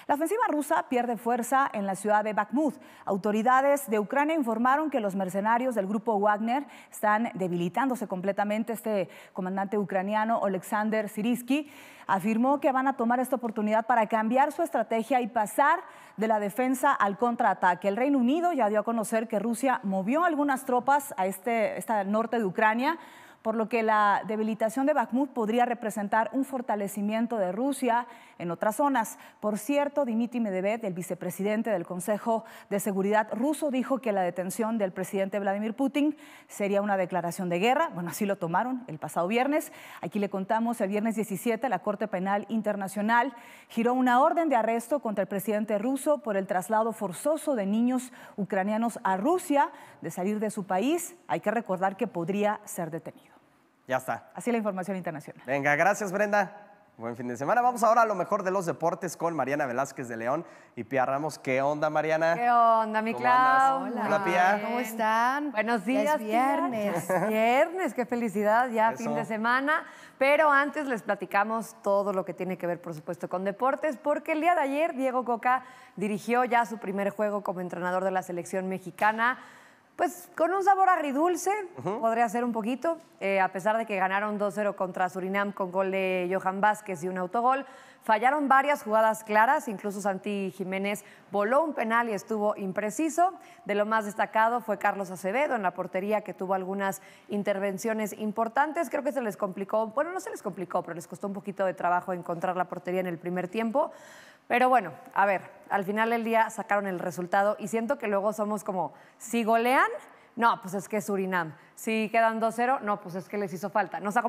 La ofensiva rusa pierde fuerza en la ciudad de Bakhmut. Autoridades de Ucrania informaron que los mercenarios del grupo Wagner están debilitándose completamente. Este comandante ucraniano, Oleksandr Sirisky, afirmó que van a tomar esta oportunidad para cambiar su estrategia y pasar de la defensa al contraataque. El Reino Unido ya dio a conocer que Rusia movió algunas tropas a este, esta norte de Ucrania por lo que la debilitación de Bakhmut podría representar un fortalecimiento de Rusia en otras zonas. Por cierto, Dimitri Medvedev, el vicepresidente del Consejo de Seguridad ruso, dijo que la detención del presidente Vladimir Putin sería una declaración de guerra. Bueno, así lo tomaron el pasado viernes. Aquí le contamos, el viernes 17 la Corte Penal Internacional giró una orden de arresto contra el presidente ruso por el traslado forzoso de niños ucranianos a Rusia, de salir de su país. Hay que recordar que podría ser detenido. Ya está. Así la información internacional. Venga, gracias Brenda. Buen fin de semana. Vamos ahora a lo mejor de los deportes con Mariana Velázquez de León y Pia Ramos. ¿Qué onda, Mariana? ¿Qué onda, mi Clau? Hola. Pia. ¿Cómo están? Buenos días. viernes. Viernes, qué felicidad, ya fin de semana. Pero antes les platicamos todo lo que tiene que ver, por supuesto, con deportes, porque el día de ayer Diego Coca dirigió ya su primer juego como entrenador de la selección mexicana. Pues con un sabor agridulce, podría ser un poquito, eh, a pesar de que ganaron 2-0 contra Surinam con gol de Johan Vázquez y un autogol. Fallaron varias jugadas claras, incluso Santi Jiménez voló un penal y estuvo impreciso. De lo más destacado fue Carlos Acevedo en la portería que tuvo algunas intervenciones importantes. Creo que se les complicó, bueno, no se les complicó, pero les costó un poquito de trabajo encontrar la portería en el primer tiempo. Pero bueno, a ver, al final del día sacaron el resultado y siento que luego somos como, si golean, no, pues es que es Surinam. Si quedan 2-0, no, pues es que les hizo falta. No, sé que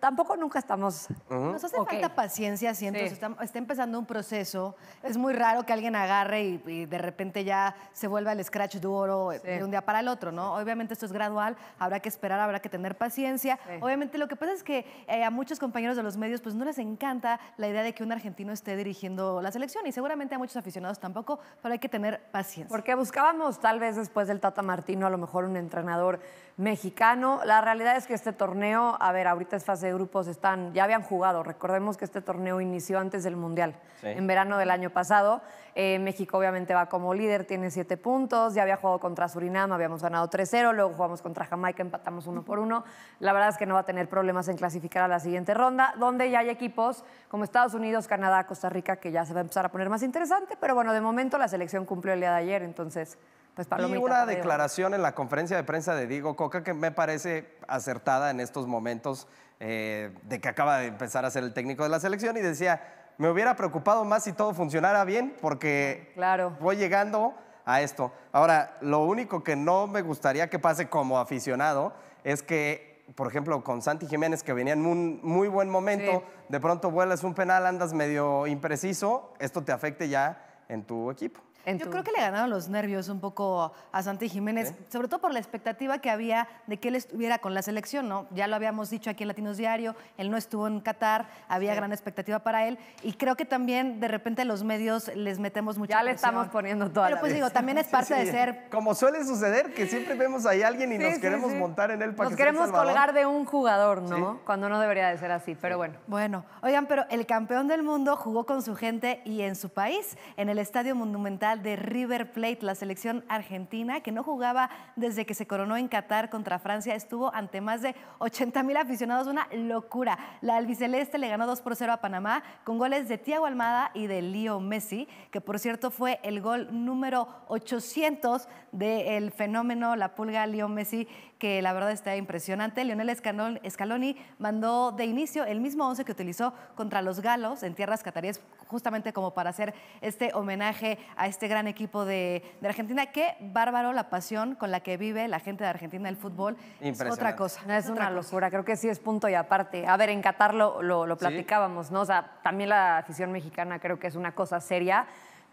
tampoco nunca estamos. Nos hace falta paciencia, siento. entonces Está, empezando un proceso. Es muy raro que alguien agarre y, de repente ya se vuelva el scratch duro de un día para el otro, ¿no? Obviamente esto es gradual, habrá que esperar, habrá que tener paciencia. Obviamente lo que pasa es que eh, a muchos compañeros de los medios pues no les encanta la idea de que un argentino esté dirigiendo la selección y seguramente a muchos aficionados tampoco, pero hay que tener paciencia. Porque buscábamos tal vez después del Tata Martino a lo mejor un entrenador mexicano. La realidad es que este torneo, a ver, ahorita es fase grupos están, ya habían jugado. Recordemos que este torneo inició antes del Mundial, en verano del año pasado. Eh, México obviamente va como líder, tiene siete puntos, ya había jugado contra Surinam, habíamos ganado 3-0, luego jugamos contra Jamaica, empatamos uno por uno. La verdad es que no va a tener problemas en clasificar a la siguiente ronda, donde ya hay equipos como Estados Unidos, Canadá, Costa Rica, que ya se va a empezar a poner más interesante, pero bueno, de momento la selección cumplió el día de ayer, entonces y pues, una declaración en la conferencia de prensa de Diego Coca que me parece acertada en estos momentos eh, de que acaba de empezar a ser el técnico de la selección y decía, me hubiera preocupado más si todo funcionara bien porque voy llegando a esto. Ahora, lo único que no me gustaría que pase como aficionado es que, por ejemplo, con Santi Jiménez, que venía en un muy buen momento, de pronto vuelas un penal, andas medio impreciso, esto te afecte ya en tu equipo. Yo creo que le ganaron los nervios un poco a Santi Jiménez, sobre todo por la expectativa que había de que él estuviera con la selección, ¿no? Ya lo habíamos dicho aquí en Latinos Diario, él no estuvo en Qatar, había gran expectativa para él y creo que también de repente los medios les metemos mucha Ya le estamos poniendo toda Pero pues digo, también es parte de ser... Como suele suceder, que siempre vemos ahí a alguien y nos queremos montar en él para que Nos queremos colgar de un jugador, ¿no? Cuando no debería de ser así, pero bueno. Bueno, oigan, pero el campeón del mundo jugó con su gente y en su país, en el Estadio Monumental de River Plate, la selección argentina, que no jugaba desde que se coronó en Qatar contra Francia, estuvo ante más de 80 mil aficionados, una locura. La albiceleste le ganó 2 por 0 a Panamá con goles de Tiago Almada y de Leo Messi, que por cierto fue el gol número 800 del fenómeno La Pulga Leo Messi, que la verdad está impresionante. Lionel Scaloni mandó de inicio el mismo 11 que utilizó contra los galos en tierras cataríes, justamente como para hacer este homenaje a este gran equipo de, Argentina. Qué bárbaro la pasión con la que vive la gente de Argentina el fútbol. Es otra cosa. es, una locura, creo que sí es punto y aparte. A ver, en Qatar lo, lo, platicábamos, ¿no? O sea, también la afición mexicana creo que es una cosa seria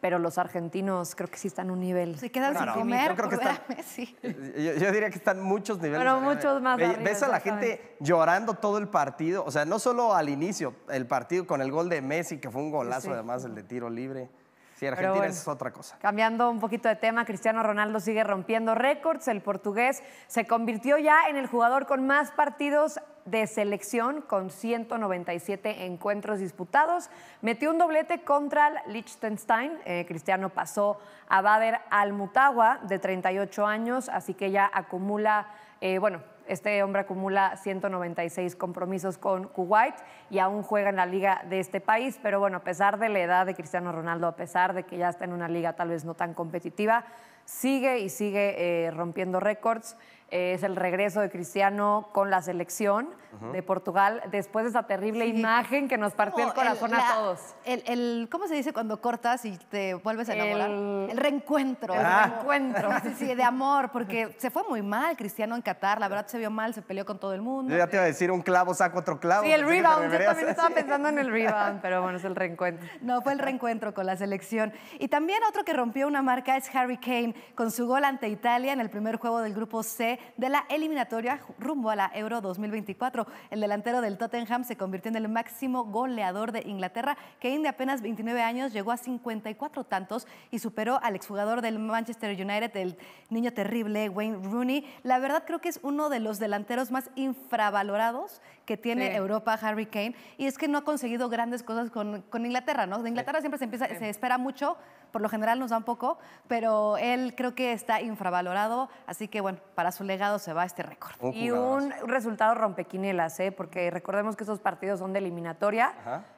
pero los argentinos creo que sí están a un nivel. Se quedan sin comer. Yo diría que están muchos niveles. Pero muchos más. ves a la gente llorando todo el partido, o sea, no solo al inicio, el partido con el gol de Messi, que fue un golazo además, el de tiro libre. Sí, Argentina es otra cosa. Cambiando un poquito de tema, Cristiano Ronaldo sigue rompiendo récords. El portugués se convirtió ya en el jugador con más partidos de selección con 197 encuentros disputados. Metió un doblete contra el Liechtenstein. Eh, Cristiano pasó a Bader al mutagua de 38 años, así que ya acumula, eh, bueno, este hombre acumula 196 compromisos con Kuwait y aún juega en la liga de este país, pero bueno, a pesar de la edad de Cristiano Ronaldo, a pesar de que ya está en una liga tal vez no tan competitiva, sigue y sigue eh, rompiendo récords es el regreso de Cristiano con la selección de Portugal después de esa terrible imagen que nos partió el corazón a todos. El, el, ¿Cómo se dice cuando cortas y te vuelves a enamorar? El, reencuentro. El reencuentro. sí, sí, de amor, porque se fue muy mal Cristiano en Qatar, la verdad se vio mal, se peleó con todo el mundo. Yo ya te iba a decir un clavo saco otro clavo. Sí, el rebound, yo también estaba pensando en el rebound, pero bueno, es el reencuentro. No, fue el reencuentro con la selección. Y también otro que rompió una marca es Harry Kane con su gol ante Italia en el primer juego del grupo C de la eliminatoria rumbo a la Euro 2024. El delantero del Tottenham se convirtió en el máximo goleador de Inglaterra, que de apenas 29 años llegó a 54 tantos y superó al exjugador del Manchester United, el niño terrible Wayne Rooney. La verdad creo que es uno de los delanteros más infravalorados que tiene Europa, Harry Kane, y es que no ha conseguido grandes cosas con, con Inglaterra, ¿no? De Inglaterra siempre se, empieza, se espera mucho, por lo general nos da un poco, pero él creo que está infravalorado, así que bueno, para su legado se va este récord. y un resultado rompequinelas, ¿eh? porque recordemos que esos partidos son de eliminatoria.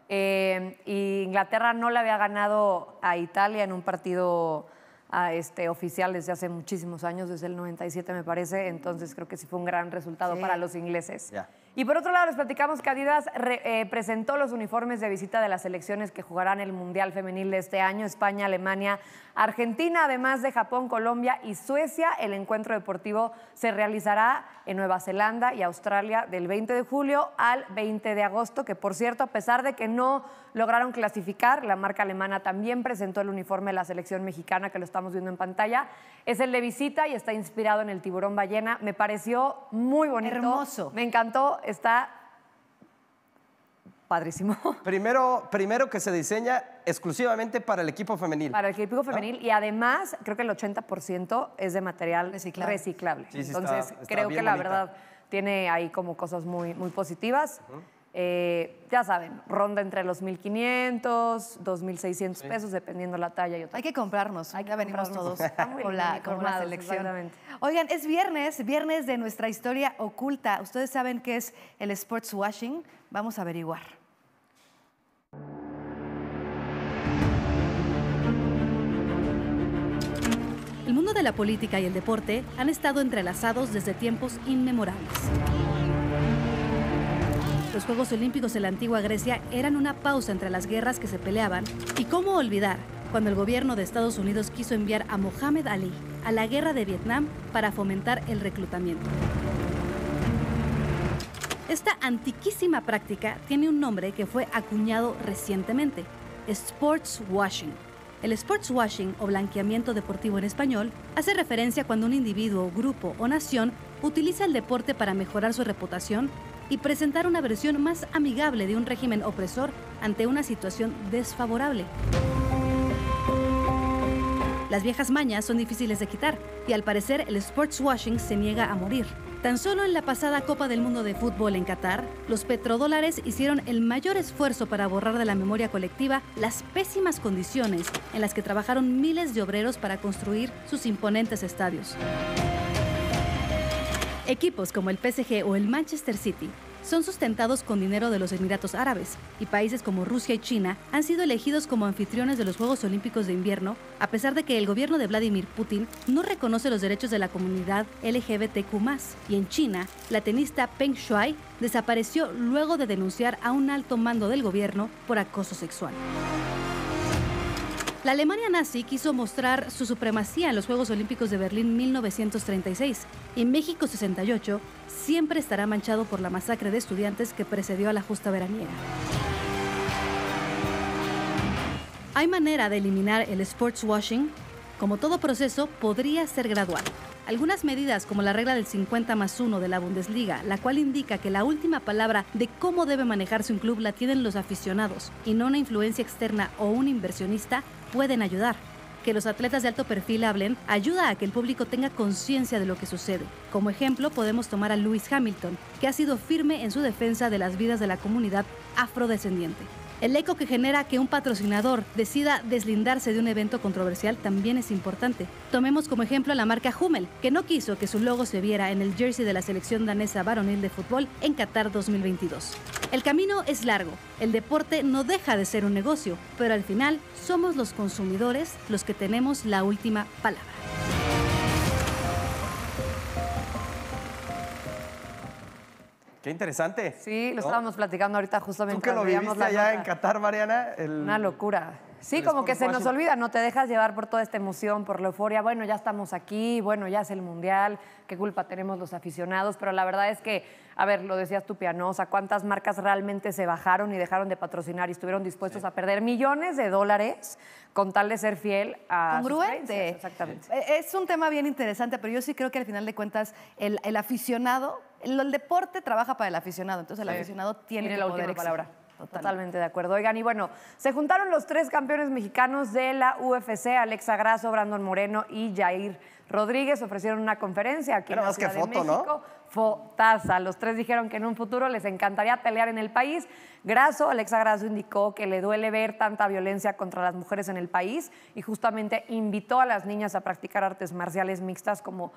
Eh, y Inglaterra no le había ganado a Italia en un partido a ah, este, oficial desde hace muchísimos años, desde el 97 me parece, entonces creo que sí fue un gran resultado para los ingleses. Y por otro lado, les platicamos que Adidas eh, presentó los uniformes de visita de las selecciones que jugarán el Mundial Femenil de este año, España, Alemania, Argentina, además de Japón, Colombia y Suecia. El encuentro deportivo se realizará en Nueva Zelanda y Australia del 20 de julio al 20 de agosto, que por cierto, a pesar de que no Lograron clasificar, la marca alemana también presentó el uniforme de la selección mexicana que lo estamos viendo en pantalla. Es el de visita y está inspirado en el tiburón ballena. Me pareció muy bonito. Hermoso. Me encantó, está padrísimo. Primero, primero que se diseña exclusivamente para el equipo femenil. Para el equipo femenil y además creo que el 80% es de material reciclable. Entonces creo que la verdad tiene ahí como cosas muy, muy positivas. Eh, ya saben, ronda entre los 1.500, 2.600 pesos, dependiendo la talla y Hay que comprarnos, Hay que ya venimos todos con la, con la selección. Oigan, es viernes, viernes de nuestra historia oculta. Ustedes saben qué es el sports washing. Vamos a averiguar. El mundo de la política y el deporte han estado entrelazados desde tiempos inmemorables los Juegos Olímpicos en la antigua Grecia eran una pausa entre las guerras que se peleaban y cómo olvidar cuando el gobierno de Estados Unidos quiso enviar a Mohamed Ali a la guerra de Vietnam para fomentar el reclutamiento. Esta antiquísima práctica tiene un nombre que fue acuñado recientemente, sports washing. El sports washing o blanqueamiento deportivo en español hace referencia cuando un individuo, grupo o nación utiliza el deporte para mejorar su reputación y presentar una versión más amigable de un régimen opresor ante una situación desfavorable. Las viejas mañas son difíciles de quitar y al parecer el sports washing se niega a morir. Tan solo en la pasada Copa del Mundo de Fútbol en Qatar, los petrodólares hicieron el mayor esfuerzo para borrar de la memoria colectiva las pésimas condiciones en las que trabajaron miles de obreros para construir sus imponentes estadios. Equipos como el PSG o el Manchester City son sustentados con dinero de los Emiratos Árabes y países como Rusia y China han sido elegidos como anfitriones de los Juegos Olímpicos de Invierno, a pesar de que el gobierno de Vladimir Putin no reconoce los derechos de la comunidad LGBTQ+. Y en China, la tenista Peng Shuai desapareció luego de denunciar a un alto mando del gobierno por acoso sexual. La Alemania nazi quiso mostrar su supremacía en los Juegos Olímpicos de Berlín 1936 y México 68 siempre estará manchado por la masacre de estudiantes que precedió a la justa veraniega. ¿Hay manera de eliminar el sports washing? Como todo proceso, podría ser gradual. Algunas medidas, como la regla del 50 más 1 de la Bundesliga, la cual indica que la última palabra de cómo debe manejarse un club la tienen los aficionados y no una influencia externa o un inversionista, pueden ayudar. Que los atletas de alto perfil hablen ayuda a que el público tenga conciencia de lo que sucede. Como ejemplo podemos tomar a Lewis Hamilton, que ha sido firme en su defensa de las vidas de la comunidad afrodescendiente. El eco que genera que un patrocinador decida deslindarse de un evento controversial también es importante. Tomemos como ejemplo la marca Hummel, que no quiso que su logo se viera en el jersey de la selección danesa varonil de fútbol en Qatar 2022. El camino es largo, el deporte no deja de ser un negocio, pero al final somos los consumidores los que tenemos la última palabra. Qué interesante. Sí, lo estábamos platicando ahorita justamente. Tú que lo viviste allá en Qatar, Mariana. Una locura. Sí, como que se nos olvida, no te dejas llevar por toda esta emoción, por la euforia, bueno, ya estamos aquí, bueno, ya es el Mundial, qué culpa tenemos los aficionados, pero la verdad es que, a ver, lo decías tú, Pianosa, cuántas marcas realmente se bajaron y dejaron de patrocinar y estuvieron dispuestos a perder millones de dólares con tal de ser fiel a... Congruente. exactamente. E-, es un tema bien interesante, pero yo sí creo que al final de cuentas el, aficionado, el, deporte trabaja para el aficionado, entonces el aficionado tiene, que la poder última palabra. Totalmente de acuerdo. Oigan, y bueno, se juntaron los tres campeones mexicanos de la UFC, Alexa Grasso, Brandon Moreno y Jair Rodríguez, ofrecieron una conferencia aquí en la Ciudad que foto, de México. ¿no? Fotaza. Los tres dijeron que en un futuro les encantaría pelear en el país. Grasso, Alexa Grasso indicó que le duele ver tanta violencia contra las mujeres en el país y justamente invitó a las niñas a practicar artes marciales mixtas como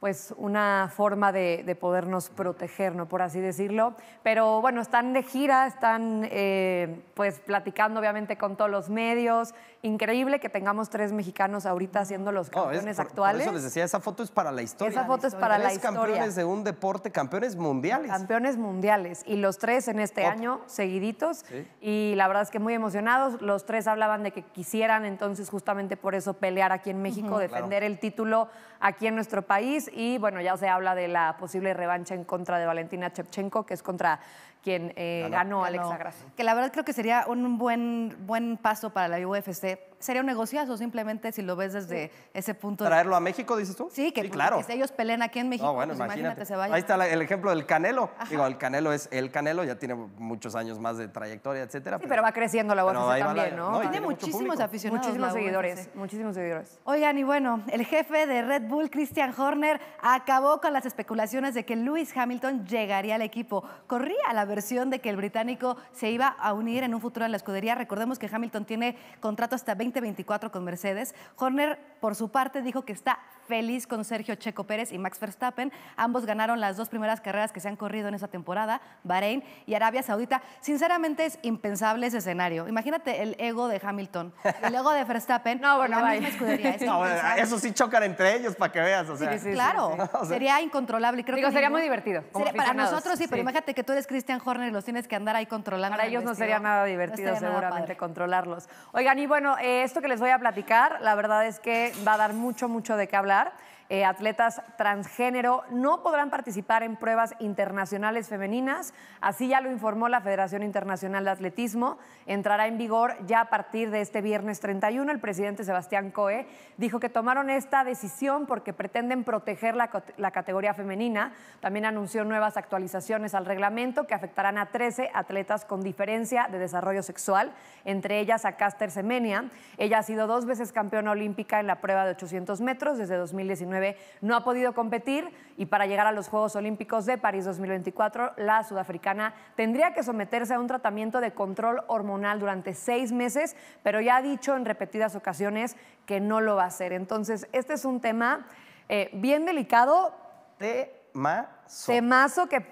pues una forma de, podernos proteger, ¿no? por así decirlo. Pero bueno, están de gira, están eh, pues platicando obviamente con todos los medios. Increíble que tengamos tres mexicanos ahorita siendo los campeones actuales. Por eso les decía, esa foto es para la historia. Esa foto es para la historia. campeones de un deporte, campeones mundiales. Campeones mundiales. Y los tres en este año seguiditos. Y la verdad es que muy emocionados. Los tres hablaban de que quisieran entonces justamente por eso pelear aquí en México, defender el título aquí en nuestro país. Y bueno, ya se habla de la posible revancha en contra de Valentina Chepchenko, que es contra quien eh, ganó, Alex Alexa Grasso. Que la verdad creo que sería un buen, buen paso para la UFC. Sería un negociazo simplemente si lo ves desde ese punto. ¿Traerlo a México, dices tú? Sí, claro. que ellos peleen aquí en México. Pues imagínate. se vaya. Ahí está el ejemplo del Canelo. Digo, el Canelo es el Canelo, ya tiene muchos años más de trayectoria, etcétera. Sí, pero, va creciendo la UFC también, ¿no? tiene, muchísimos aficionados. Muchísimos seguidores, muchísimos seguidores. Oigan, y bueno, el jefe de Red Bull, Christian Horner, acabó con las especulaciones de que Lewis Hamilton llegaría al equipo. Corría la versión de que el británico se iba a unir en un futuro a la escudería. Recordemos que Hamilton tiene contrato hasta 2024 con Mercedes. Horner, por su parte, dijo que está feliz con Sergio Checo Pérez y Max Verstappen. Ambos ganaron las dos primeras carreras que se han corrido en esa temporada, Bahrein y Arabia Saudita. Sinceramente es impensable ese escenario. Imagínate el ego de Hamilton, el ego de Verstappen. no, bueno, no, eso sí chocan entre ellos para que veas. claro, sería incontrolable. Y creo Digo, sería muy divertido. para nosotros sí, pero imagínate que tú eres Christian Horner y los tienes que andar ahí controlando. Para ellos no sería nada divertido seguramente controlarlos. Oigan, y bueno, eh, esto que les voy a platicar, la verdad es que va a dar mucho, mucho de qué hablar Gracias. Eh, atletas transgénero no podrán participar en pruebas internacionales femeninas. Así ya lo informó la Federación Internacional de Atletismo. Entrará en vigor ya a partir de este viernes 31. El presidente Sebastián Coe dijo que tomaron esta decisión porque pretenden proteger la, la categoría femenina. También anunció nuevas actualizaciones al reglamento que afectarán a 13 atletas con diferencia de desarrollo sexual, entre ellas a Caster Semenia. Ella ha sido dos veces campeona olímpica en la prueba de 800 metros desde 2019 no ha podido competir y para llegar a los Juegos Olímpicos de París 2024, la sudafricana tendría que someterse a un tratamiento de control hormonal durante seis meses, pero ya ha dicho en repetidas ocasiones que no lo va a hacer. Entonces, este es un tema bien delicado. Temazo. Temazo que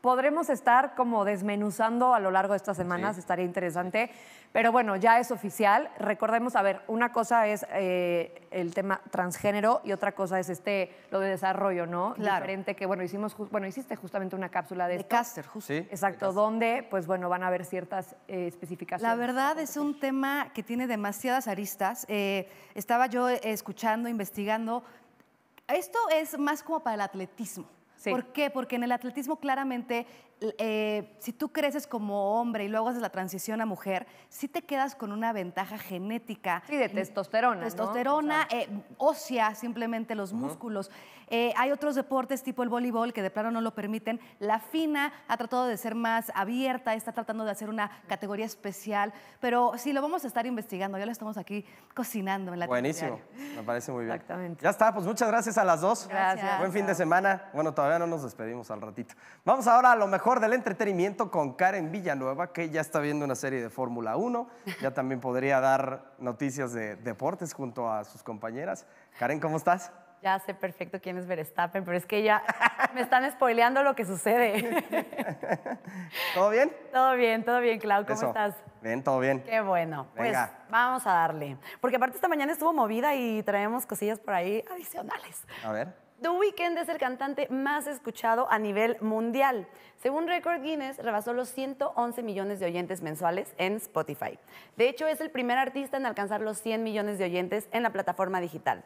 podremos estar como desmenuzando a lo largo de estas semanas, estaría interesante. Pero bueno, ya es oficial. Recordemos, a ver, una cosa es eh, el tema transgénero y otra cosa es este lo de desarrollo, ¿no? Claro. Diferente que bueno, hicimos bueno, hiciste justamente una cápsula de, de Caster, justo. Exacto, donde pues bueno, van a haber ciertas eh, especificaciones. La verdad es un tema que tiene demasiadas aristas. Eh, estaba yo escuchando, investigando. Esto es más como para el atletismo. Sí. ¿Por qué? Porque en el atletismo claramente eh, si tú creces como hombre y luego haces la transición a mujer, sí te quedas con una ventaja genética. Sí, de testosterona. Testosterona, eh, ósea, simplemente los músculos. Eh, hay otros deportes tipo el voleibol que de plano no lo permiten. La FINA ha tratado de ser más abierta, está tratando de hacer una categoría especial, pero sí lo vamos a estar investigando. Ya lo estamos aquí cocinando en la Buenísimo, me parece muy bien. Exactamente. Ya está, pues muchas gracias a las dos. Gracias. Buen fin de semana. Bueno, todavía no nos despedimos al ratito. Vamos ahora a lo mejor del entretenimiento con Karen Villanueva, que ya está viendo una serie de Fórmula 1. Ya también podría dar noticias de deportes junto a sus compañeras. Karen, ¿cómo estás? Ya sé perfecto quién es Verstappen, pero es que ya me están spoileando lo que sucede. ¿Todo bien? Todo bien, todo bien, Clau. ¿Cómo estás? Bien, todo bien. Qué bueno. Pues vamos a darle. Porque aparte esta mañana estuvo movida y traemos cosillas por ahí adicionales. A ver. The Weeknd es el cantante más escuchado a nivel mundial. Según Record Guinness, rebasó los 111 millones de oyentes mensuales en Spotify. De hecho, es el primer artista en alcanzar los 100 millones de oyentes en la plataforma digital.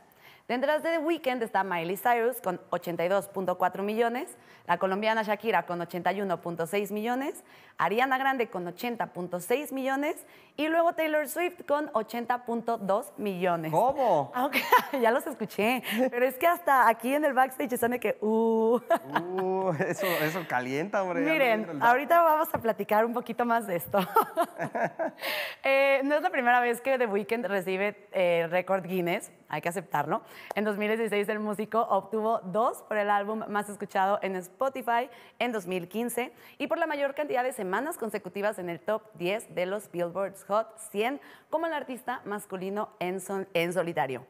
Detrás de The Weeknd está Miley Cyrus con 82.4 millones, la colombiana Shakira con 81.6 millones, Ariana Grande con 80.6 millones y luego Taylor Swift con 80.2 millones. ¿Cómo? Ah, ya los escuché, pero es que hasta aquí en el backstage están que, uh. uh eso, calienta, hombre. Miren, ahorita vamos a platicar un poquito más de esto. Eh, no es la primera vez que The Weeknd recibe eh, récord Guinness, hay que aceptarlo. En 2016 el músico obtuvo dos por el álbum más escuchado en Spotify en 2015 y por la mayor cantidad de semanas consecutivas en el top 10 de los Billboard Hot 100 como el artista masculino en, en solitario.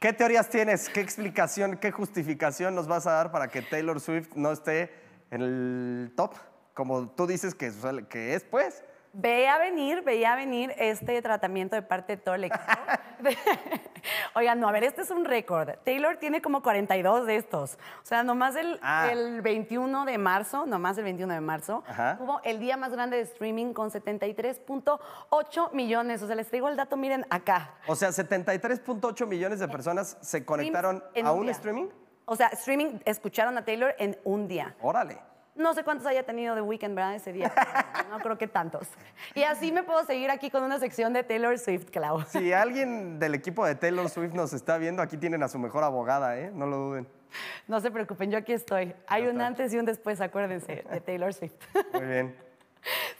¿Qué teorías tienes? ¿Qué explicación, qué justificación nos vas a dar para que Taylor Swift no esté en el top? Como tú dices que, que es, pues veía venir, veía venir este tratamiento de parte de todo Oigan, no, a ver, este es un récord. Taylor tiene como 42 de estos. O sea, nomás el, 21 ah. de marzo, nomás el 21 de marzo, hubo el día más grande de streaming con 73.8 millones. O sea, les traigo el dato, miren acá. O sea, 73.8 millones de personas se conectaron a un, un streaming. O sea, streaming, escucharon a Taylor en un día. Órale. No sé cuántos haya tenido de Weekend, ¿verdad? Ese día. No creo que tantos. Y así me puedo seguir aquí con una sección de Taylor Swift, Clau. Si alguien del equipo de Taylor Swift nos está viendo, aquí tienen a su mejor abogada, ¿eh? No lo duden. No se preocupen, yo aquí estoy. Hay un antes y un después, acuérdense, de Taylor Swift. Muy bien.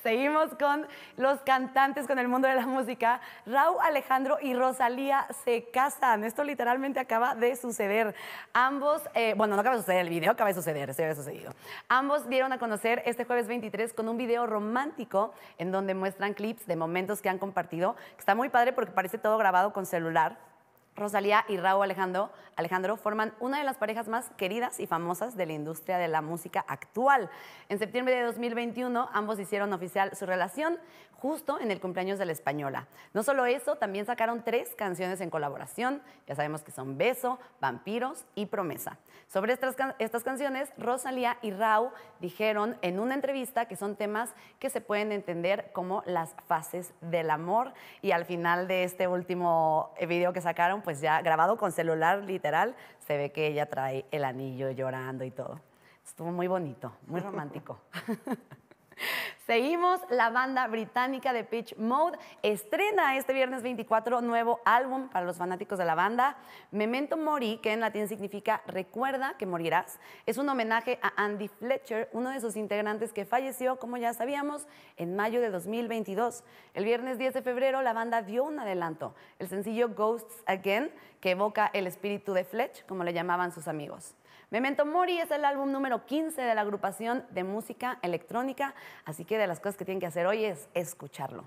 Seguimos con los cantantes, con el mundo de la música. Raúl Alejandro y Rosalía se casan. Esto literalmente acaba de suceder. Ambos, eh, bueno, no acaba de suceder el video, acaba de suceder, se había sucedido. Ambos dieron a conocer este jueves 23 con un video romántico en donde muestran clips de momentos que han compartido. Está muy padre porque parece todo grabado con celular Rosalía y Raúl Alejandro, forman una de las parejas más queridas y famosas de la industria de la música actual. En septiembre de 2021, ambos hicieron oficial su relación justo en el cumpleaños de la española. No solo eso, también sacaron tres canciones en colaboración, ya sabemos que son Beso, Vampiros y Promesa. Sobre estas, estas canciones, Rosalía y Raúl dijeron en una entrevista que son temas que se pueden entender como las fases del amor y al final de este último video que sacaron, pues ya grabado con celular literal, se ve que ella trae el anillo llorando y todo. Estuvo muy bonito, muy romántico. Seguimos, la banda británica de Pitch Mode estrena este viernes 24 nuevo álbum para los fanáticos de la banda. Memento Mori, que en latín significa recuerda que morirás, es un homenaje a Andy Fletcher, uno de sus integrantes que falleció, como ya sabíamos, en mayo de 2022. El viernes 10 de febrero la banda dio un adelanto, el sencillo Ghosts Again, que evoca el espíritu de Fletch, como le llamaban sus amigos. Memento Mori es el álbum número 15 de la agrupación de música electrónica, así que de las cosas que tienen que hacer hoy es escucharlo.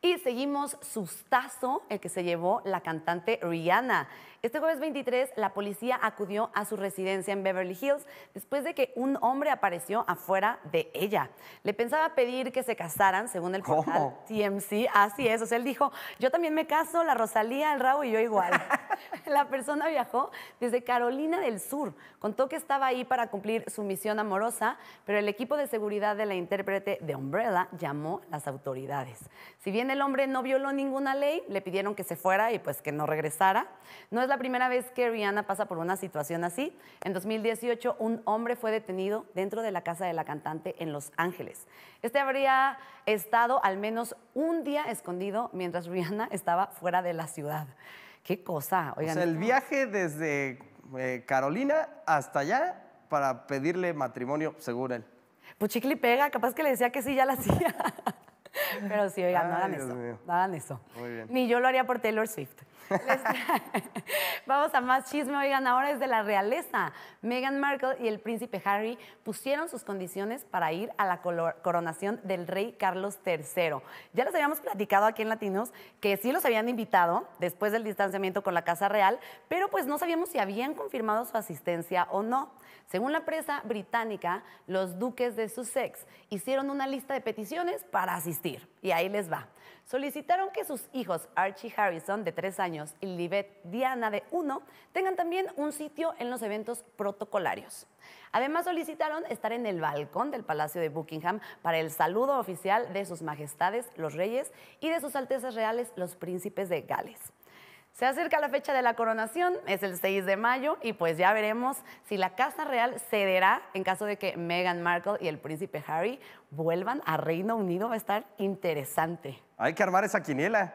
Y seguimos sustazo el que se llevó la cantante Rihanna. Este jueves 23, la policía acudió a su residencia en Beverly Hills después de que un hombre apareció afuera de ella. Le pensaba pedir que se casaran, según el portal TMC. Así es, o sea, él dijo, yo también me caso, la Rosalía, el Raúl y yo igual. la persona viajó desde Carolina del Sur. Contó que estaba ahí para cumplir su misión amorosa, pero el equipo de seguridad de la intérprete de Umbrella llamó a las autoridades. Si bien el hombre no violó ninguna ley, le pidieron que se fuera y pues que no regresara. No la primera vez que Rihanna pasa por una situación así. En 2018, un hombre fue detenido dentro de la casa de la cantante en Los Ángeles. Este habría estado al menos un día escondido mientras Rihanna estaba fuera de la ciudad. Qué cosa. Oigan, o sea, el viaje desde eh, Carolina hasta allá para pedirle matrimonio, seguro él. Pues chicle y pega, capaz que le decía que sí, ya la hacía. Pero sí, oigan, no hagan eso. eso. Ni yo lo haría por Taylor Swift. Vamos a más chisme. Oigan, ahora es de la realeza. Meghan Markle y el príncipe Harry pusieron sus condiciones para ir a la coronación del rey Carlos III. Ya les habíamos platicado aquí en Latinos que sí los habían invitado después del distanciamiento con la Casa Real, pero pues no sabíamos si habían confirmado su asistencia o no. Según la prensa británica, los duques de Sussex hicieron una lista de peticiones para asistir. Y ahí les va. Solicitaron que sus hijos Archie Harrison, de 3 años, y Livet Diana, de 1, tengan también un sitio en los eventos protocolarios. Además, solicitaron estar en el balcón del Palacio de Buckingham para el saludo oficial de sus majestades, los reyes, y de sus altezas reales, los príncipes de Gales. Se acerca la fecha de la coronación, es el 6 de mayo, y pues ya veremos si la Casa Real cederá en caso de que Meghan Markle y el príncipe Harry vuelvan a Reino Unido. Va a estar interesante. Hay que armar esa quiniela.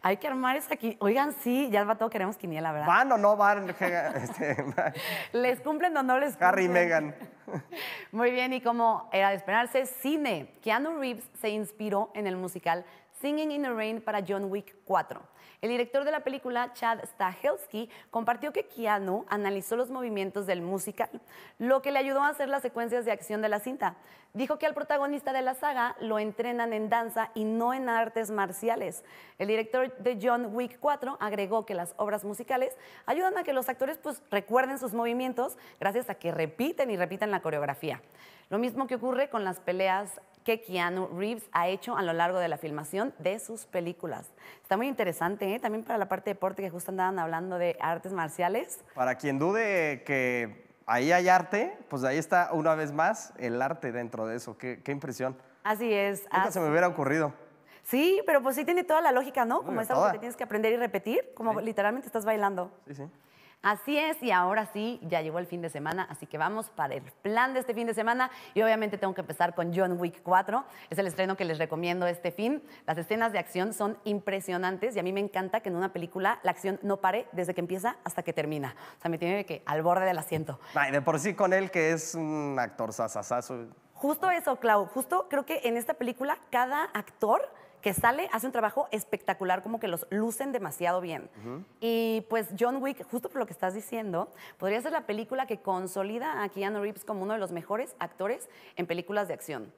Hay que armar esa quiniela. Oigan, sí, ya va todo queremos quiniela, ¿verdad? ¿Van o no van? Este, ¿Les cumplen o no les cumplen? Harry y Meghan. Muy bien, y como era de esperarse, cine. Keanu Reeves se inspiró en el musical Singing in the Rain para John Wick 4. El director de la película, Chad Stahelski, compartió que Keanu analizó los movimientos del musical, lo que le ayudó a hacer las secuencias de acción de la cinta. Dijo que al protagonista de la saga lo entrenan en danza y no en artes marciales. El director de John Wick 4 agregó que las obras musicales ayudan a que los actores pues, recuerden sus movimientos gracias a que repiten y repiten la coreografía. Lo mismo que ocurre con las peleas que Keanu Reeves ha hecho a lo largo de la filmación de sus películas. Está muy interesante, ¿eh? también para la parte de deporte que justo andaban hablando de artes marciales. Para quien dude que ahí hay arte, pues ahí está una vez más el arte dentro de eso. Qué, impresión. Así es. Nunca se me hubiera ocurrido. Sí, pero pues sí tiene toda la lógica, ¿no? Como es algo que tienes que aprender y repetir, como literalmente estás bailando. Sí, sí. Así es, y ahora sí, ya llegó el fin de semana, así que vamos para el plan de este fin de semana. Y obviamente tengo que empezar con John Wick 4, es el estreno que les recomiendo este fin. Las escenas de acción son impresionantes y a mí me encanta que en una película la acción no pare desde que empieza hasta que termina. O sea, me tiene que al borde del asiento. Ay, de por sí con él, que es un actor sasasazo. Justo eso, Clau. Justo creo que en esta película cada actor que sale, hace un trabajo espectacular, como que los lucen demasiado bien. Y pues John Wick, justo por lo que estás diciendo, podría ser la película que consolida a Keanu Reeves como uno de los mejores actores en películas de acción.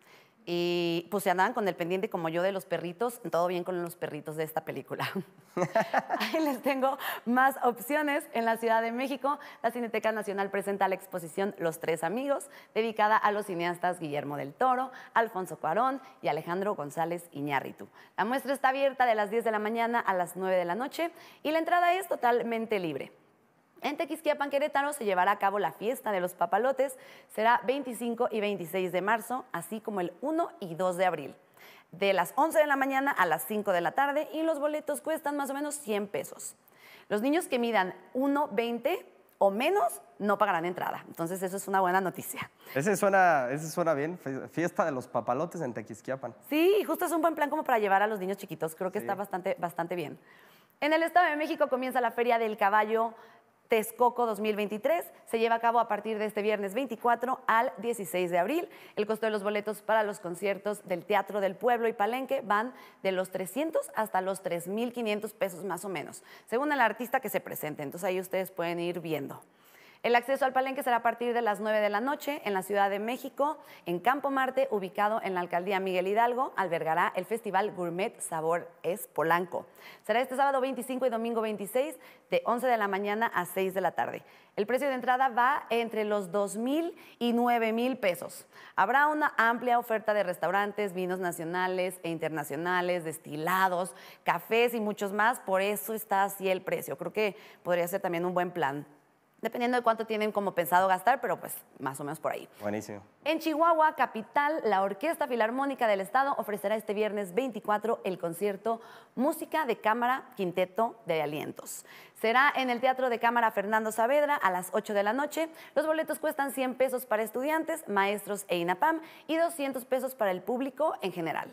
Y pues se andaban con el pendiente como yo de los perritos, todo bien con los perritos de esta película. Ahí les tengo más opciones en la Ciudad de México. La Cineteca Nacional presenta la exposición Los Tres Amigos, dedicada a los cineastas Guillermo del Toro, Alfonso Cuarón y Alejandro González Iñárritu. La muestra está abierta de las 10 de la mañana a las 9 de la noche y la entrada es totalmente libre. En Tequisquiapan, Querétaro, se llevará a cabo la fiesta de los papalotes. Será 25 y 26 de marzo, así como el 1 y 2 de abril. De las 11 de la mañana a las 5 de la tarde y los boletos cuestan más o menos 100 pesos. Los niños que midan 1,20 o menos no pagarán entrada. Entonces, eso es una buena noticia. Ese suena, suena bien, fiesta de los papalotes en Tequisquiapan. Sí, justo es un buen plan como para llevar a los niños chiquitos. Creo que está bastante, bastante bien. En el Estado de México comienza la Feria del Caballo Texcoco 2023. Se lleva a cabo a partir de este viernes 24 al 16 de abril. El costo de los boletos para los conciertos del Teatro del Pueblo y Palenque van de los 300 hasta los 3.500 pesos más o menos, según el artista que se presente. Entonces ahí ustedes pueden ir viendo. El acceso al palenque será a partir de las 9 de la noche en la Ciudad de México, en Campo Marte, ubicado en la alcaldía Miguel Hidalgo, albergará el Festival Gourmet Sabor es Polanco. Será este sábado 25 y domingo 26 de 11 de la mañana a 6 de la tarde. El precio de entrada va entre los 2 mil y 9 mil pesos. Habrá una amplia oferta de restaurantes, vinos nacionales e internacionales, destilados, cafés y muchos más. Por eso está así el precio. Creo que podría ser también un buen plan dependiendo de cuánto tienen como pensado gastar, pero pues más o menos por ahí. Buenísimo. En Chihuahua, capital, la Orquesta Filarmónica del Estado ofrecerá este viernes 24 el concierto Música de Cámara Quinteto de Alientos. Será en el Teatro de Cámara Fernando Saavedra a las 8 de la noche. Los boletos cuestan 100 pesos para estudiantes, maestros e INAPAM y 200 pesos para el público en general.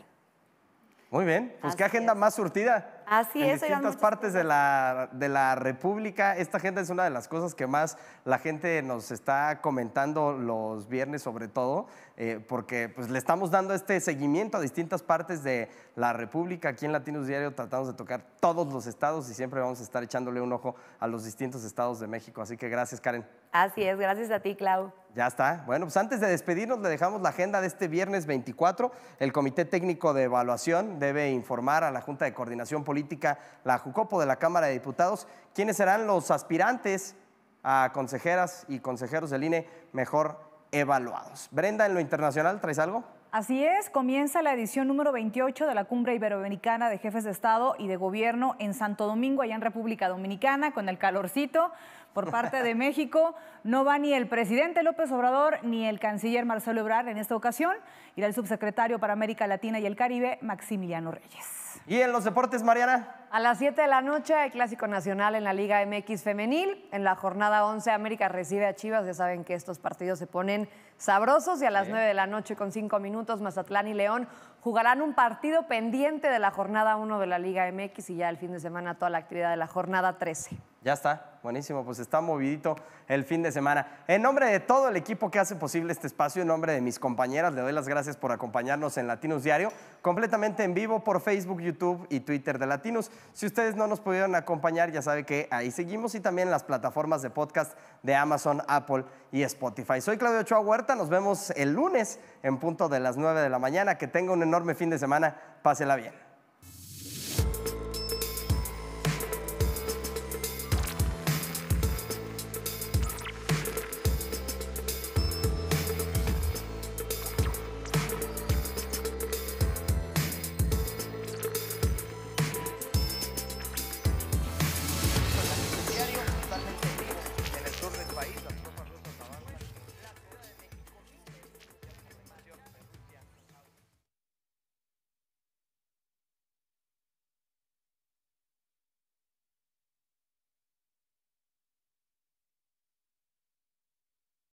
Muy bien, pues qué agenda más surtida. Así en es. En distintas partes de la, de la, República, esta agenda es una de las cosas que más la gente nos está comentando los viernes sobre todo, eh, porque pues, le estamos dando este seguimiento a distintas partes de la República. Aquí en Latinos Diario tratamos de tocar todos los estados y siempre vamos a estar echándole un ojo a los distintos estados de México. Así que gracias, Karen. Así es, gracias a ti, Clau. Ya está. Bueno, pues antes de despedirnos le dejamos la agenda de este viernes 24. El Comité Técnico de Evaluación debe informar a la Junta de Coordinación Política, la JUCOPO de la Cámara de Diputados, quiénes serán los aspirantes a consejeras y consejeros del INE mejor evaluados. Brenda, en lo internacional, ¿traes algo? Así es, comienza la edición número 28 de la Cumbre Iberoamericana de Jefes de Estado y de Gobierno en Santo Domingo, allá en República Dominicana, con el calorcito por parte de México. No va ni el presidente López Obrador ni el canciller Marcelo Ebrard en esta ocasión. Irá el subsecretario para América Latina y el Caribe, Maximiliano Reyes. ¿Y en los deportes, Mariana? A las 7 de la noche hay Clásico Nacional en la Liga MX Femenil. En la jornada 11 América recibe a Chivas. Ya saben que estos partidos se ponen sabrosos y a las 9 de la noche con 5 minutos Mazatlán y León jugarán un partido pendiente de la jornada 1 de la Liga MX y ya el fin de semana toda la actividad de la jornada 13. Ya está, buenísimo, pues está movidito el fin de semana. En nombre de todo el equipo que hace posible este espacio, en nombre de mis compañeras, le doy las gracias por acompañarnos en Latinos Diario, completamente en vivo por Facebook, YouTube y Twitter de Latinos. Si ustedes no nos pudieron acompañar, ya sabe que ahí seguimos y también en las plataformas de podcast de Amazon, Apple y Spotify. Soy Claudio Ochoa Huerta, nos vemos el lunes en punto de las 9 de la mañana. Que tenga un enorme fin de semana, pásela bien.